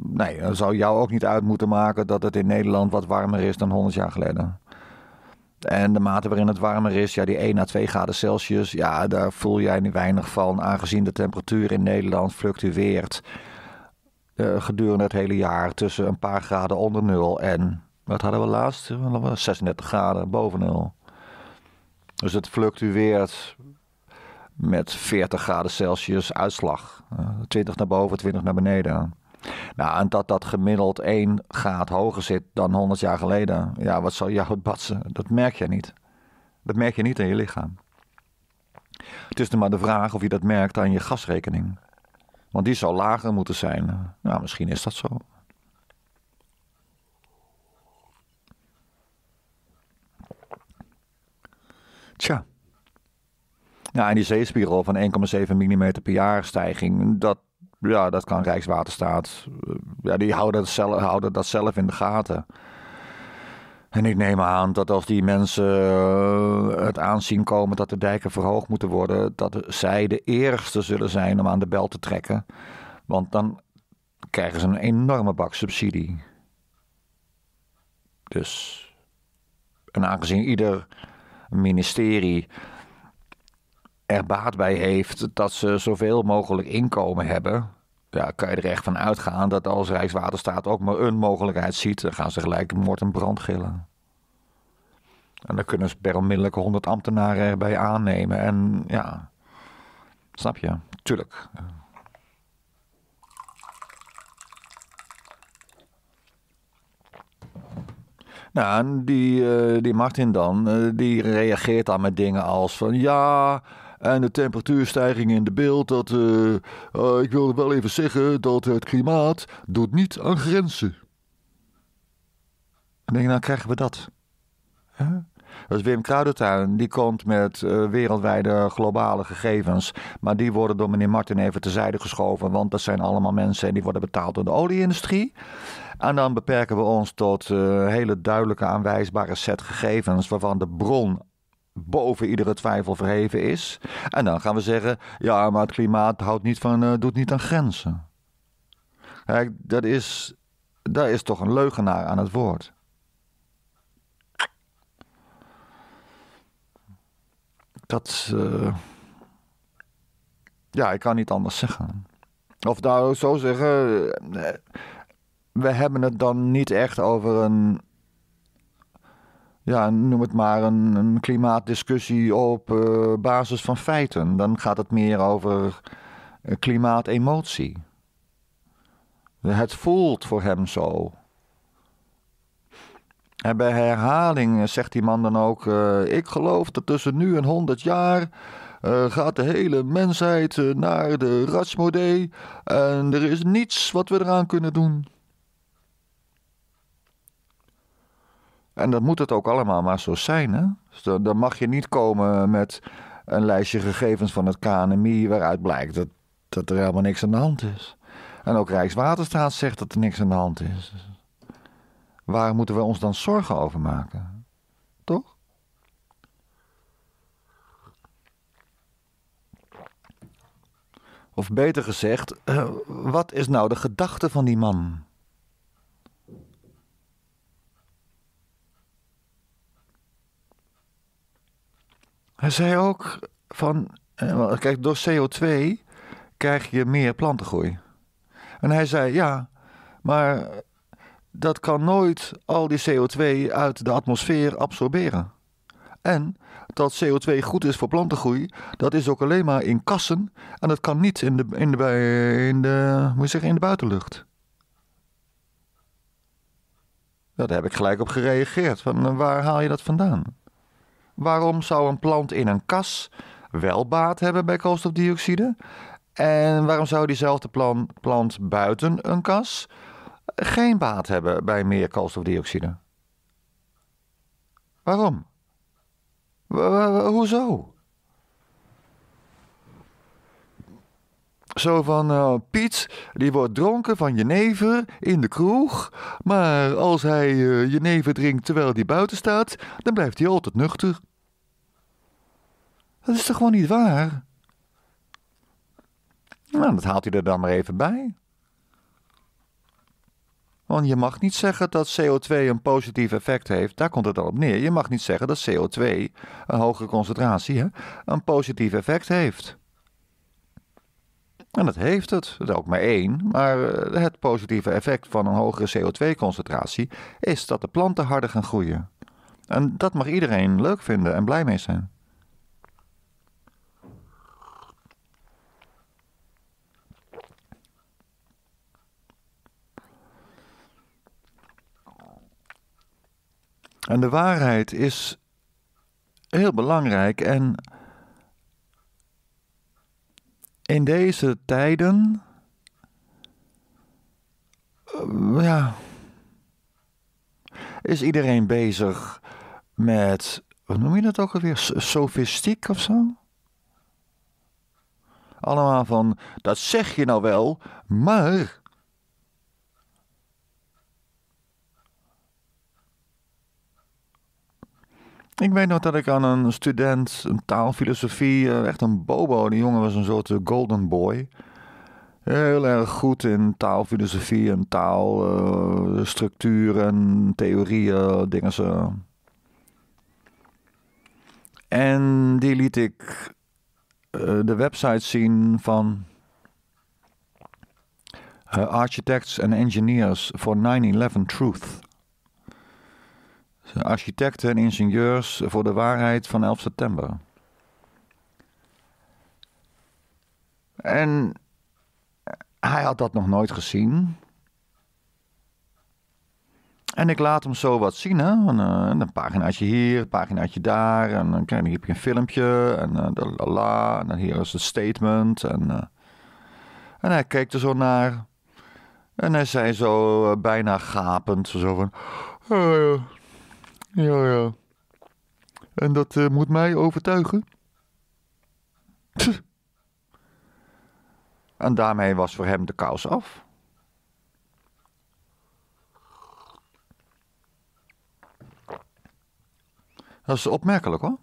Nee, het zou jou ook niet uit moeten maken dat het in Nederland wat warmer is dan 100 jaar geleden. En de mate waarin het warmer is, ja, die 1 à 2 graden Celsius, ja, daar voel jij niet weinig van, aangezien de temperatuur in Nederland fluctueert uh, gedurende het hele jaar tussen een paar graden onder nul en, wat hadden we laatst? 36 graden boven nul. Dus het fluctueert met 40 graden Celsius uitslag. 20 eh, naar boven, 20 naar beneden. Nou, en dat dat gemiddeld 1 graad hoger zit dan 100 jaar geleden. Ja, wat zal jou het batsen? Dat merk je niet. Dat merk je niet aan je lichaam. Het is dan maar de vraag of je dat merkt aan je gasrekening. Want die zou lager moeten zijn. Nou, misschien is dat zo. Tja. Nou, en die zeespiegel van 1,7 mm per jaar stijging, dat, ja, dat kan Rijkswaterstaat. Eh, ja, die houden dat, zelf, houden dat zelf in de gaten. En ik neem aan dat als die mensen eh, het aanzien komen dat de dijken verhoogd moeten worden, dat zij de eerste zullen zijn om aan de bel te trekken. Want dan krijgen ze een enorme bak subsidie. Dus. En aangezien ieder ministerie er baat bij heeft dat ze zoveel mogelijk inkomen hebben, ja, kan je er echt van uitgaan dat als Rijkswaterstaat ook maar een mogelijkheid ziet, dan gaan ze gelijk moord en brand gillen. En dan kunnen ze per onmiddellijk honderd ambtenaren erbij aannemen. En ja, snap je? Tuurlijk. Nou, en die, eh, die Martin dan, eh, die reageert dan met dingen als van ja, en de temperatuurstijging in de beeld. Dat, eh, oh, ik wilde wel even zeggen dat het klimaat doet niet aan grenzen. En denk, nou krijgen we dat. Huh? Dat is Wim Kruidentuin. Die komt met eh, wereldwijde globale gegevens. Maar die worden door meneer Martin even terzijde geschoven. Want dat zijn allemaal mensen en die worden betaald door de olieindustrie. En dan beperken we ons tot een eh, hele duidelijke aanwijsbare set gegevens. waarvan de bron boven iedere twijfel verheven is. En dan gaan we zeggen: ja, maar het klimaat houdt niet van, eh, doet niet aan grenzen. Kijk, dat is, daar is toch een leugenaar aan het woord. Dat. Eh, ja, ik kan niet anders zeggen. Of nou, zo zeggen. Eh, we hebben het dan niet echt over een ja, noem het maar een, een klimaatdiscussie op eh, basis van feiten. Dan gaat het meer over eh, klimaatemotie. Het voelt voor hem zo. En bij herhaling eh, zegt die man dan ook: Ik geloof dat tussen nu en 100 jaar. gaat de hele mensheid naar de Rasmodee. En er is niets wat we eraan kunnen doen. En dat moet het ook allemaal maar zo zijn. Hè? Dus dan, mag je niet komen met een lijstje gegevens van het KNMI waaruit blijkt dat, dat er helemaal niks aan de hand is. En ook Rijkswaterstaat zegt dat er niks aan de hand is. Waar moeten we ons dan zorgen over maken? Toch? Of beter gezegd, wat is nou de gedachte van die man? Hij zei ook van, eh, kijk, door CO2 krijg je meer plantengroei. En hij zei, ja, maar dat kan nooit al die CO2 uit de atmosfeer absorberen. En dat CO2 goed is voor plantengroei, dat is ook alleen maar in kassen en dat kan niet in de, in de, in de, moet zeggen, in de buitenlucht. daar heb ik gelijk op gereageerd. Van, eh, waar haal je dat vandaan? Waarom zou een plant in een kas wel baat hebben bij koolstofdioxide? En waarom zou diezelfde plant buiten een kas geen baat hebben bij meer koolstofdioxide? Waarom? hoezo? Zo van, eh, Piet, die wordt dronken van jenever in de kroeg. Maar als hij je eh, jenever drinkt terwijl hij buiten staat, dan blijft hij altijd nuchter. Dat is toch gewoon niet waar? Nou, dat haalt hij er dan maar even bij. Want je mag niet zeggen dat CO2 een positief effect heeft. Daar komt het al op neer. Je mag niet zeggen dat CO2, een hogere concentratie, hè, een positief effect heeft. En dat heeft het, dat ook maar één. Maar eh, het positieve effect van een hogere CO2-concentratie is dat de planten harder gaan groeien. En dat mag iedereen leuk vinden en blij mee zijn. En de waarheid is heel belangrijk en in deze tijden. Eh, ja. Is iedereen bezig met. Hoe noem je dat ook alweer? Sofistiek of zo? Allemaal van. Dat zeg je nou wel, maar. Ik weet nog dat ik aan een student, een taalfilosofie, eh, echt een bobo, die jongen was een soort eh, golden boy. Heel erg goed in taalfilosofie en taalstructuren, eh, uh, theorieën, dingen zo. En die liet ik de website zien van Architects and Engineers for 9-11 Truth architecten en ingenieurs voor de waarheid van 11 september. En hij had dat nog nooit gezien. En ik laat hem zo wat zien. Hè? Een, eh, een paginaatje hier, een paginaatje daar. En dan krijg je een filmpje. En uh, En dan hier is een statement. En, eh, en hij keek er zo naar. En hij zei zo bijna gapend. Zo van... Oh, ja, ja. En dat eh, moet mij overtuigen? En daarmee was voor hem de kous af. Dat is opmerkelijk hoor.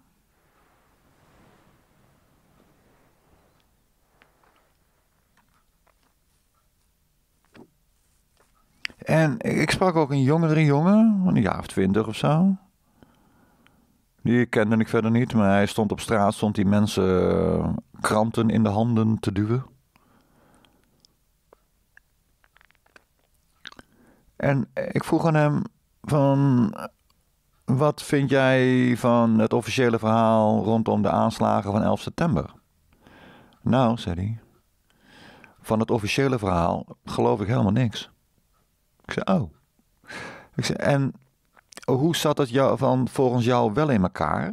En ik sprak ook een jongere jongen, een jaar of twintig of zo. Die kende ik verder niet, maar hij stond op straat, stond die mensen eh, kranten in de handen te duwen. En eh, ik vroeg aan hem van, wat vind jij van het officiële verhaal rondom de aanslagen van 11 september? Nou, zei hij, van het officiële verhaal geloof ik helemaal niks. Ik zei, oh. Ik zei, en hoe zat het jou, van, volgens jou wel in elkaar?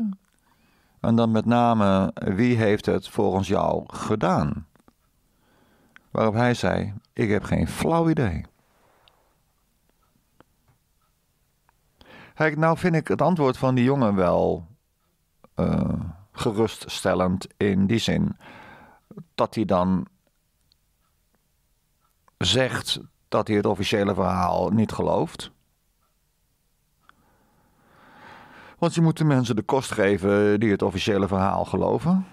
En dan met name, wie heeft het volgens jou gedaan? Waarop hij zei: Ik heb geen flauw idee. nou vind ik het antwoord van die jongen wel eh, geruststellend in die zin dat hij dan zegt dat hij het officiële verhaal niet gelooft. Want je moet de mensen de kost geven die het officiële verhaal geloven.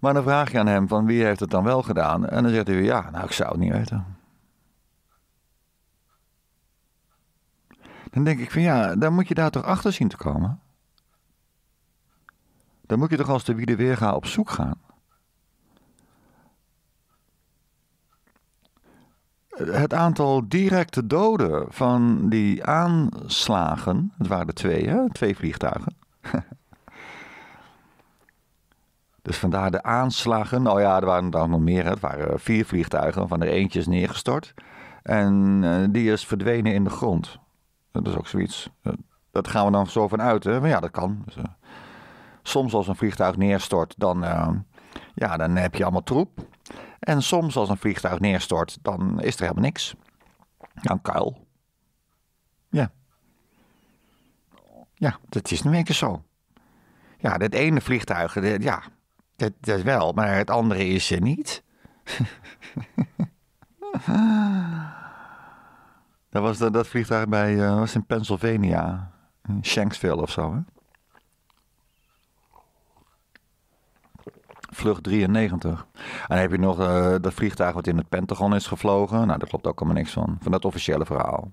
Maar dan vraag je aan hem van wie heeft het dan wel gedaan? En dan zegt hij ja, nou ik zou het niet weten. Dan denk ik van ja, dan moet je daar toch achter zien te komen. Dan moet je toch als de wie de weerga op zoek gaan. het aantal directe doden van die aanslagen, het waren er twee, hè? twee vliegtuigen. dus vandaar de aanslagen. Nou ja, er waren er nog meer. Het waren vier vliegtuigen, van er eentje is neergestort. En eh, die is verdwenen in de grond. Dat is ook zoiets. Eh, dat gaan we dan zo van uit. Hè? Maar ja, dat kan. Dus, eh, soms als een vliegtuig neerstort, dan, ja, dan heb je allemaal troep. En soms als een vliegtuig neerstort, dan is er helemaal niks. Dan een kuil. Ja. Ja, dat is nu een keer zo. Ja, dat ene vliegtuig, dat, ja, dat, dat wel, maar het andere is er niet. dat was dat, vliegtuig bij, eh, was in Pennsylvania, in Shanksville of zo, hè? Vlucht 93. En dan heb je nog eh, dat vliegtuig wat in het Pentagon is gevlogen. Nou, daar klopt ook helemaal niks van. Van dat officiële verhaal.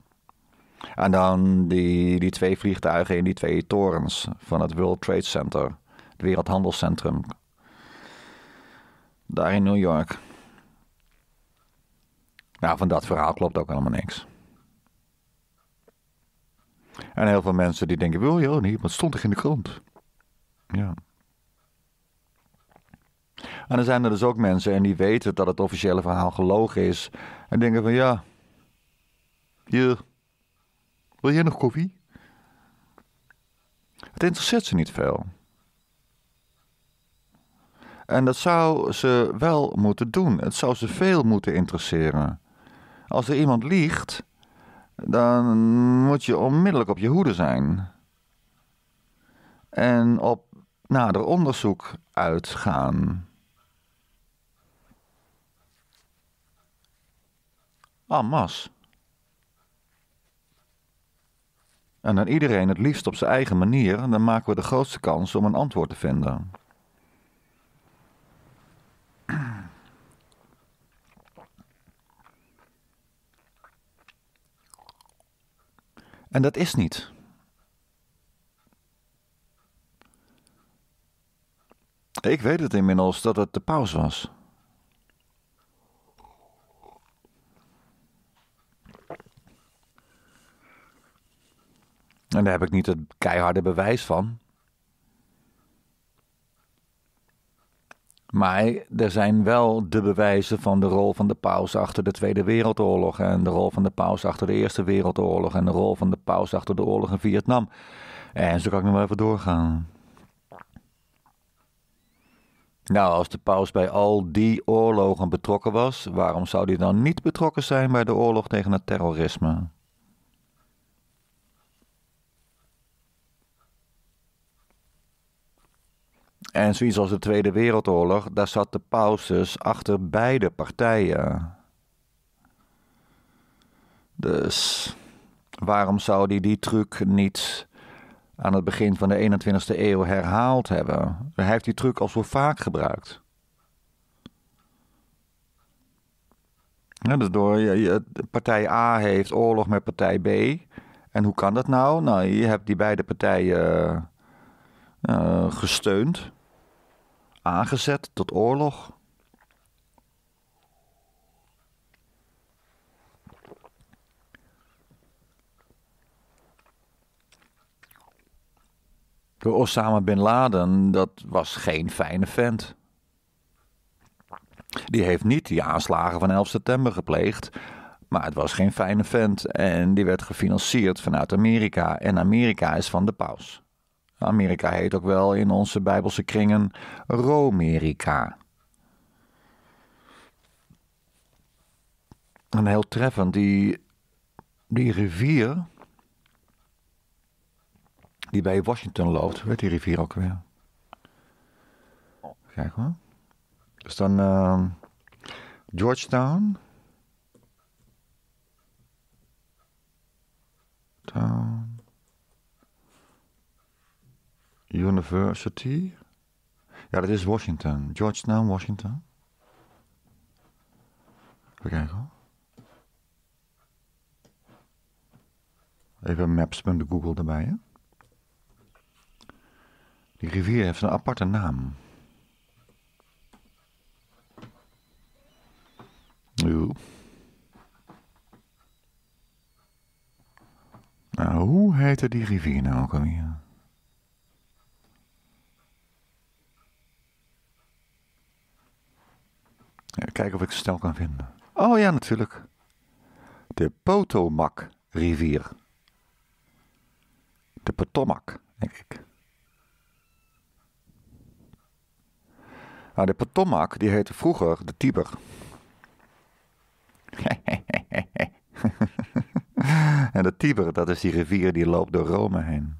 En dan die, die twee vliegtuigen in die twee torens van het World Trade Center. Het Wereldhandelscentrum. Daar in New York. Nou, van dat verhaal klopt ook helemaal niks. En heel veel mensen die denken, wil je niet, wat stond er in de krant? Ja. En dan zijn er dus ook mensen en die weten dat het officiële verhaal gelogen is. En denken van ja, hier, wil jij nog koffie? Het interesseert ze niet veel. En dat zou ze wel moeten doen. Het zou ze veel moeten interesseren. Als er iemand liegt, dan moet je onmiddellijk op je hoede zijn. En op nader onderzoek uitgaan. Ah, en masse. En dan iedereen het liefst op zijn eigen manier, dan maken we de grootste kans om een antwoord te vinden. En dat is niet. Ik weet het inmiddels dat het de pauze was. En daar heb ik niet het keiharde bewijs van. Maar er zijn wel de bewijzen van de rol van de paus achter de Tweede Wereldoorlog. En de rol van de paus achter de Eerste Wereldoorlog. En de rol van de paus achter de oorlog in Vietnam. En zo kan ik nog even doorgaan. Nou, als de paus bij al die oorlogen betrokken was, waarom zou hij dan niet betrokken zijn bij de oorlog tegen het terrorisme? En zoiets als de Tweede Wereldoorlog, daar zat de paus dus achter beide partijen. Dus waarom zou hij die truc niet aan het begin van de 21ste eeuw herhaald hebben? Hij heeft die truc al zo vaak gebruikt. Ja, door, partij A heeft oorlog met partij B. En hoe kan dat nou? Nou, je hebt die beide partijen eh, gesteund aangezet tot oorlog? Door Osama bin Laden, dat was geen fijne vent. Die heeft niet die aanslagen van 11 september gepleegd, maar het was geen fijne vent en die werd gefinancierd vanuit Amerika en Amerika is van de paus. Amerika heet ook wel in onze Bijbelse kringen Romerica. En heel treffend, die, die rivier die bij Washington loopt, weet die rivier ook weer. Kijk hoor. Dus dan uh, Georgetown. Town. University. Ja, dat is Washington. Georgetown, Washington. We kijken hoor. Even maps met Google erbij. Hè? Die rivier heeft een aparte naam. Oeh. Nou, hoe heette die rivier nou ook alweer? Kijken of ik ze snel kan vinden. Oh ja, natuurlijk. De Potomac-rivier. De Potomac, denk ik. Nou, de Potomac, die heette vroeger de Tiber. en de Tiber, dat is die rivier die loopt door Rome heen.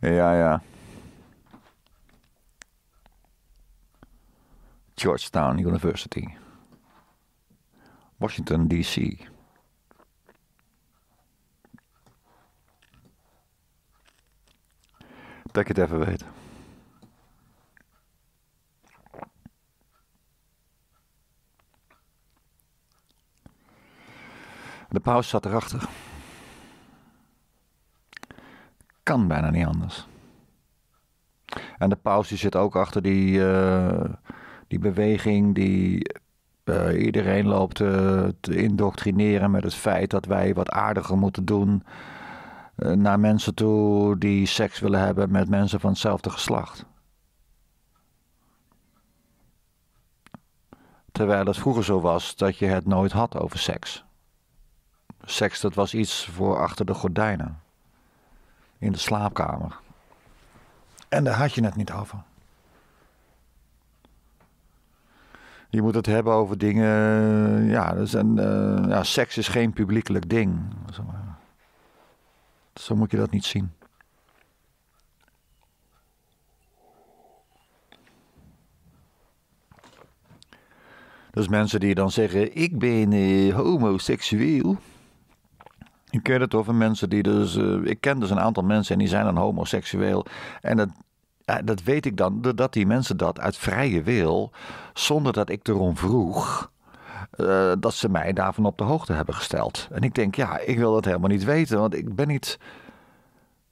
Ja, ja. Georgetown University, Washington, D.C. Dat ik het even weet. De pauze zat erachter. Kan bijna niet anders. En de pauze zit ook achter die. Uh, die beweging die eh, iedereen loopt te, eh, te indoctrineren met het feit dat wij wat aardiger moeten doen eh, naar mensen toe die seks willen hebben met mensen van hetzelfde geslacht. Terwijl het vroeger zo was dat je het nooit had over seks. Seks, dat was iets voor achter de gordijnen. In de slaapkamer. En daar had je het niet over. Je moet het hebben over dingen. Eh, ja, dus en, eh, ja seks is geen publiekelijk ding. Zo, zo moet je dat niet zien. Dus mensen die dan zeggen: Ik ben eh, homoseksueel. Ik ken het over mensen die dus. ik ken dus een aantal mensen en die zijn dan homoseksueel. En dat ja, dat weet ik dan, dat die mensen dat uit vrije wil, zonder dat ik erom vroeg, eh, dat ze mij daarvan op de hoogte hebben gesteld. En ik denk, ja, ik wil dat helemaal niet weten, want ik ben niet.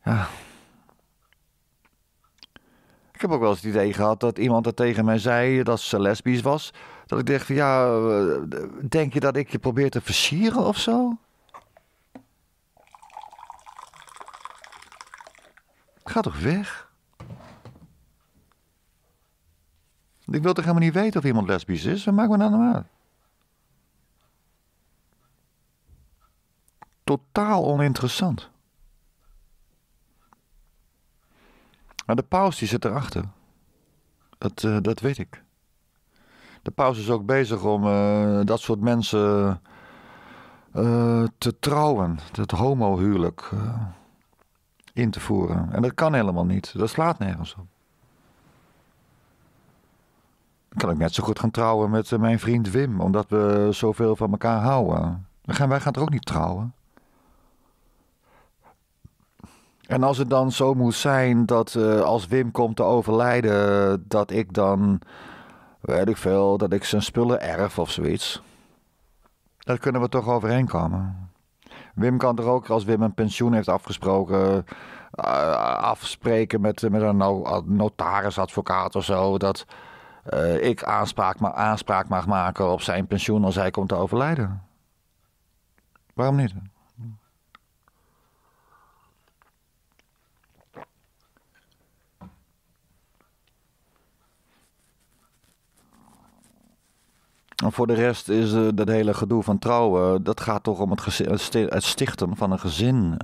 Ja. Ik heb ook wel eens het idee gehad dat iemand dat tegen mij zei dat ze lesbisch was. Dat ik dacht ja, eh, denk je dat ik je probeer te versieren of zo? Ga toch weg? ik wil toch helemaal niet weten of iemand lesbisch is? Wat maakt me nou nou uit? Totaal oninteressant. Maar de paus die zit erachter. Dat, eh, dat weet ik. De paus is ook bezig om eh, dat soort mensen eh, te trouwen. Het homohuwelijk in te voeren. En dat kan helemaal niet. Dat slaat nergens op kan ik net zo goed gaan trouwen met eh, mijn vriend Wim, omdat we zoveel van elkaar houden. gaan wij gaan er ook niet trouwen. En als het dan zo moet zijn dat eh, als Wim komt te overlijden, dat ik dan, weet ik veel, dat ik zijn spullen erf of zoiets. Daar kunnen we toch overeenkomen. Wim kan er ook, als Wim een pensioen heeft afgesproken, eh, afspreken met, met een notaris, advocaat of zo. Dat, eh, ik aanspraak, ma aanspraak mag maken op zijn pensioen als hij komt te overlijden. Waarom niet? voor de rest is eh, dat hele gedoe van trouwen, dat gaat toch om het, het stichten van een gezin.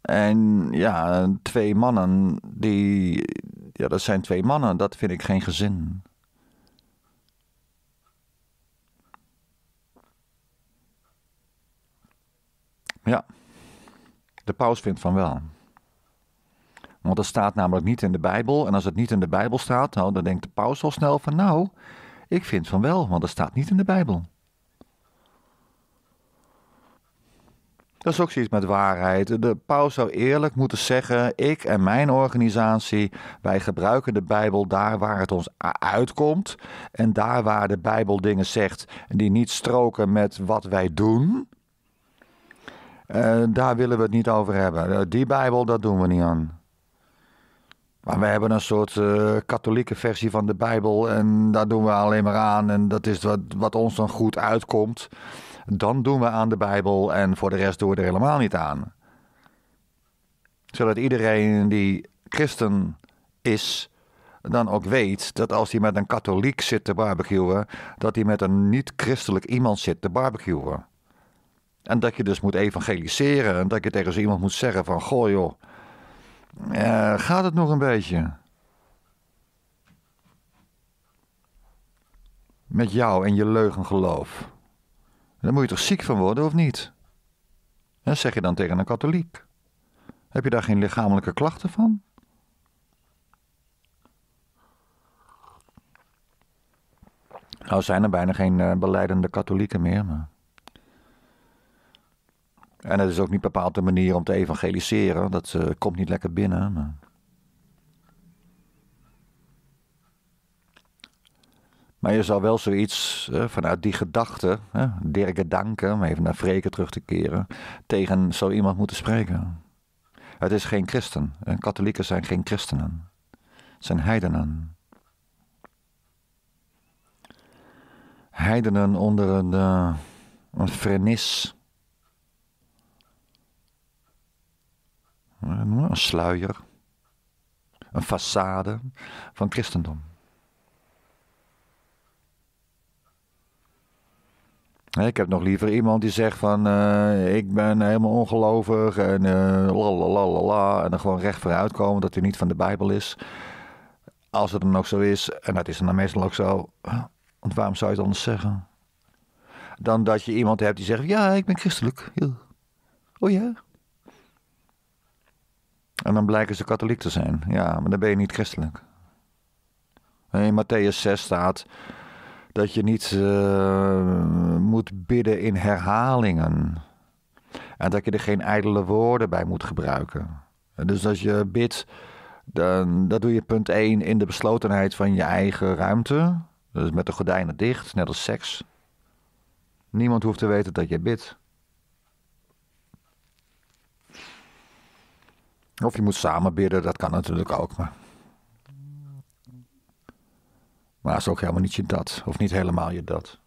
En ja, twee mannen die ja, dat zijn twee mannen, dat vind ik geen gezin. Ja, de paus vindt van wel. Want dat staat namelijk niet in de Bijbel. En als het niet in de Bijbel staat, nou, dan denkt de paus al snel van nou, ik vind van wel, want dat staat niet in de Bijbel. Dat is ook zoiets met waarheid. De paus zou eerlijk moeten zeggen: ik en mijn organisatie, wij gebruiken de Bijbel daar waar het ons uitkomt. En daar waar de Bijbel dingen zegt die niet stroken met wat wij doen, eh, daar willen we het niet over hebben. Eh, die Bijbel, dat doen we niet aan. Maar we hebben een soort eh, katholieke versie van de Bijbel en daar doen we alleen maar aan. En dat is wat, wat ons dan goed uitkomt dan doen we aan de Bijbel en voor de rest doen we er helemaal niet aan. Zodat iedereen die christen is, dan ook weet dat als hij met een katholiek zit te barbecuen, dat hij met een niet-christelijk iemand zit te barbecuen. En dat je dus moet evangeliseren en dat je tegen zo iemand moet zeggen van, goh joh, eh, gaat het nog een beetje? Met jou en je leugengeloof. Dan moet je toch ziek van worden, of niet? Dat zeg je dan tegen een katholiek. Heb je daar geen lichamelijke klachten van? Nou zijn er bijna geen eh, beleidende katholieken meer. Maar... En het is ook niet bepaald de manier om te evangeliseren. Dat eh, komt niet lekker binnen. Maar... Maar je zou wel zoiets eh, vanuit die gedachte, hè, Danken, om even naar wreken terug te keren, tegen zo iemand moeten spreken. Het is geen christen. katholieken zijn geen christenen. Het zijn heidenen. Heidenen onder een, eh, vernis, frenis. Een sluier. Een façade van christendom. Ik heb nog liever iemand die zegt van eh, ik ben helemaal ongelovig en eh, lalalala en dan gewoon recht vooruit komen dat hij niet van de Bijbel is. Als het dan ook zo is, en dat is dan meestal ook zo, want waarom zou je het anders zeggen? Dan dat je iemand hebt die zegt, ja, ik ben christelijk. Oh ja. En dan blijken ze katholiek te zijn. Ja, maar dan ben je niet christelijk. In Matthäus 6 staat, dat je niet eh, moet bidden in herhalingen. En dat je er geen ijdele woorden bij moet gebruiken. Dus als je bidt, dan, dat doe je punt 1 in de beslotenheid van je eigen ruimte. Dus met de gordijnen dicht, net als seks. Niemand hoeft te weten dat je bidt. Of je moet samen bidden, dat kan natuurlijk ook. Maar... Maar dat is ook helemaal niet je dat. Of niet helemaal je dat.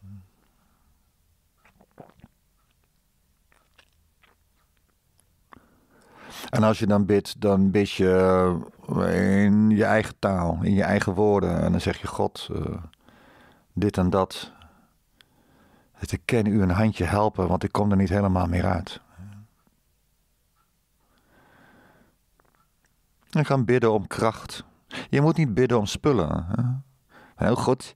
En als je dan bidt, dan bid je eh, in je eigen taal, in je eigen woorden. En dan zeg je: God, eh, dit en dat. ik ken u een handje helpen, want ik kom er niet helemaal meer uit. En gaan bidden om kracht. Je moet niet bidden om spullen. Hè? Nou, heel goed.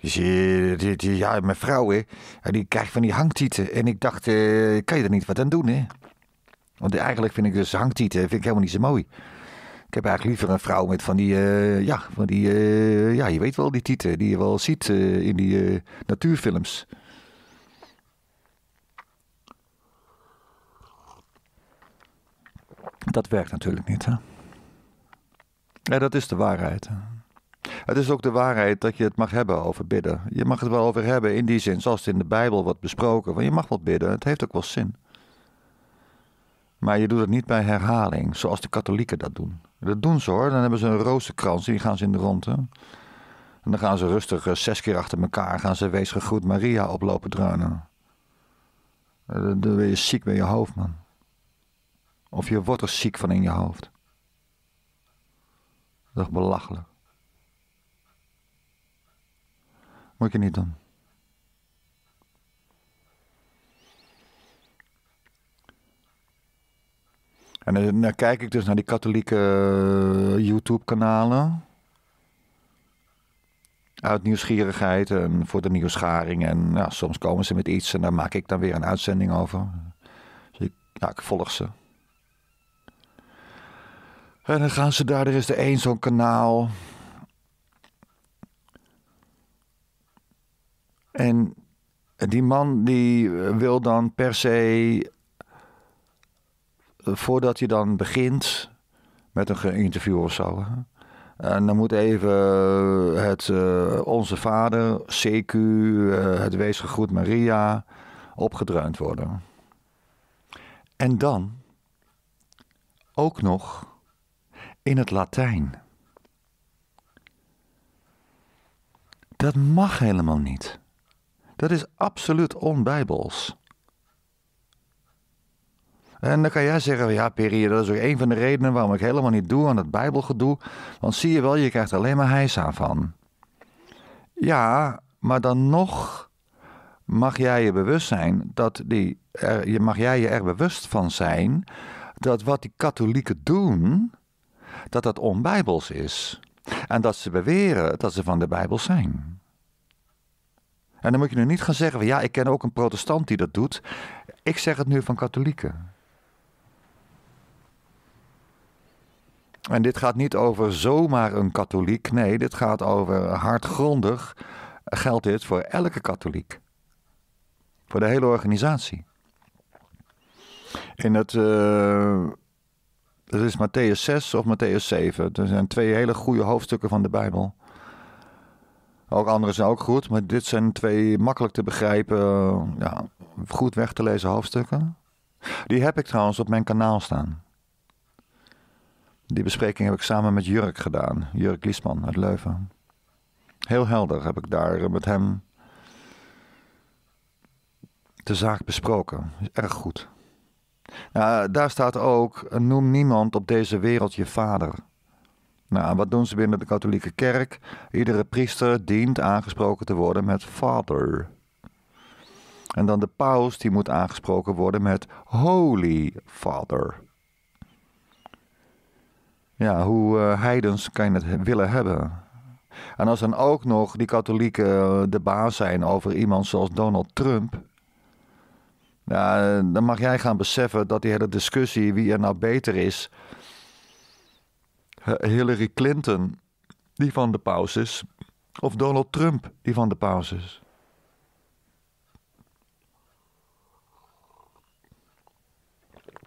Dus, eh, die, die, ja, mijn vrouw, hè, die krijgt van die hangtieten. En ik dacht, eh, kan je er niet wat aan doen, hè? Want eigenlijk vind ik dus hangtieten eh, vind ik helemaal niet zo mooi. Ik heb eigenlijk liever een vrouw met van die, uh, ja, van die, ja, je weet wel, die tieten die je wel ziet in die natuurfilms. Dat werkt natuurlijk niet, hè? Ja, dat is de waarheid. Hè? Het is ook de waarheid dat je het mag hebben over bidden. Je mag het wel over hebben in die zin, zoals het in de Bijbel wordt besproken. Want je mag wat bidden, het heeft ook wel zin. Maar je doet het niet bij herhaling, zoals de katholieken dat doen. Dat doen ze hoor, dan hebben ze een roosterkrans, die gaan ze in de ronde. En dan gaan ze rustig eh, zes keer achter elkaar, gaan ze wees gegroet Maria oplopen dreunen. Eh, dan ben je ziek bij je hoofd, man. Of je wordt er ziek van in je hoofd. Dat is belachelijk. Moet je niet dan? En dan, kijk ik dus naar die katholieke eh, YouTube-kanalen. Uit nieuwsgierigheid en voor de nieuwsgaring. En ja, soms komen ze met iets en daar maak ik dan weer een uitzending over. Dus ik, ja, ik volg ze. En dan gaan ze daar, er is er een zo'n kanaal. En die man die eh, wil dan per se, eh, voordat hij dan begint met een interview of zo. En dan moet even eh, het Onze Vader, CQ, het Wees Gegroet Maria opgedruind worden. En dan ook nog in het Latijn. Dat mag helemaal niet. Dat is absoluut onbijbels. En dan kan jij zeggen, ja Peri, dat is ook een van de redenen waarom ik helemaal niet doe aan het bijbelgedoe. Want zie je wel, je krijgt alleen maar hijsa van. Ja, maar dan nog mag jij je bewust zijn dat die, er, mag jij je er bewust van zijn dat wat die katholieken doen, dat dat onbijbels is. En dat ze beweren dat ze van de Bijbel zijn. En dan moet je nu niet gaan zeggen van ja, ik ken ook een protestant die dat doet. Ik zeg het nu van katholieken. En dit gaat niet over zomaar een katholiek. Nee, dit gaat over hardgrondig. Geldt dit voor elke katholiek? Voor de hele organisatie. In het. dat eh, is Matthäus 6 of Matthäus 7. Er zijn twee hele goede hoofdstukken van de Bijbel. Ook andere zijn ook goed, maar dit zijn twee makkelijk te begrijpen, ja, goed weg te lezen hoofdstukken. Die heb ik trouwens op mijn kanaal staan. Die bespreking heb ik samen met Jurk gedaan, Jurk Liesman uit Leuven. Heel helder heb ik daar met hem de zaak besproken. Is erg goed. Nou, daar staat ook: noem niemand op deze wereld je vader. Nou, wat doen ze binnen de katholieke kerk? Iedere priester dient aangesproken te worden met Father. En dan de paus, die moet aangesproken worden met Holy Father. Ja, hoe eh, heidens kan je het willen hebben? En als dan ook nog die katholieken eh, de baas zijn over iemand zoals Donald Trump. Ja, dan mag jij gaan beseffen dat die hele discussie wie er nou beter is Hillary Clinton, die van de paus is, of Donald Trump, die van de paus is.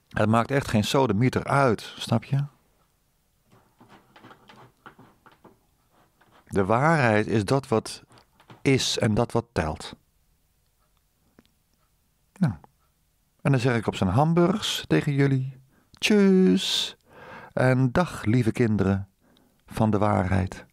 Het maakt echt geen sodemieter uit, snap je? De waarheid is dat wat is en dat wat telt. Nou, en dan zeg ik op zijn hamburgers tegen jullie: Tjus! En dag, lieve kinderen, van de waarheid.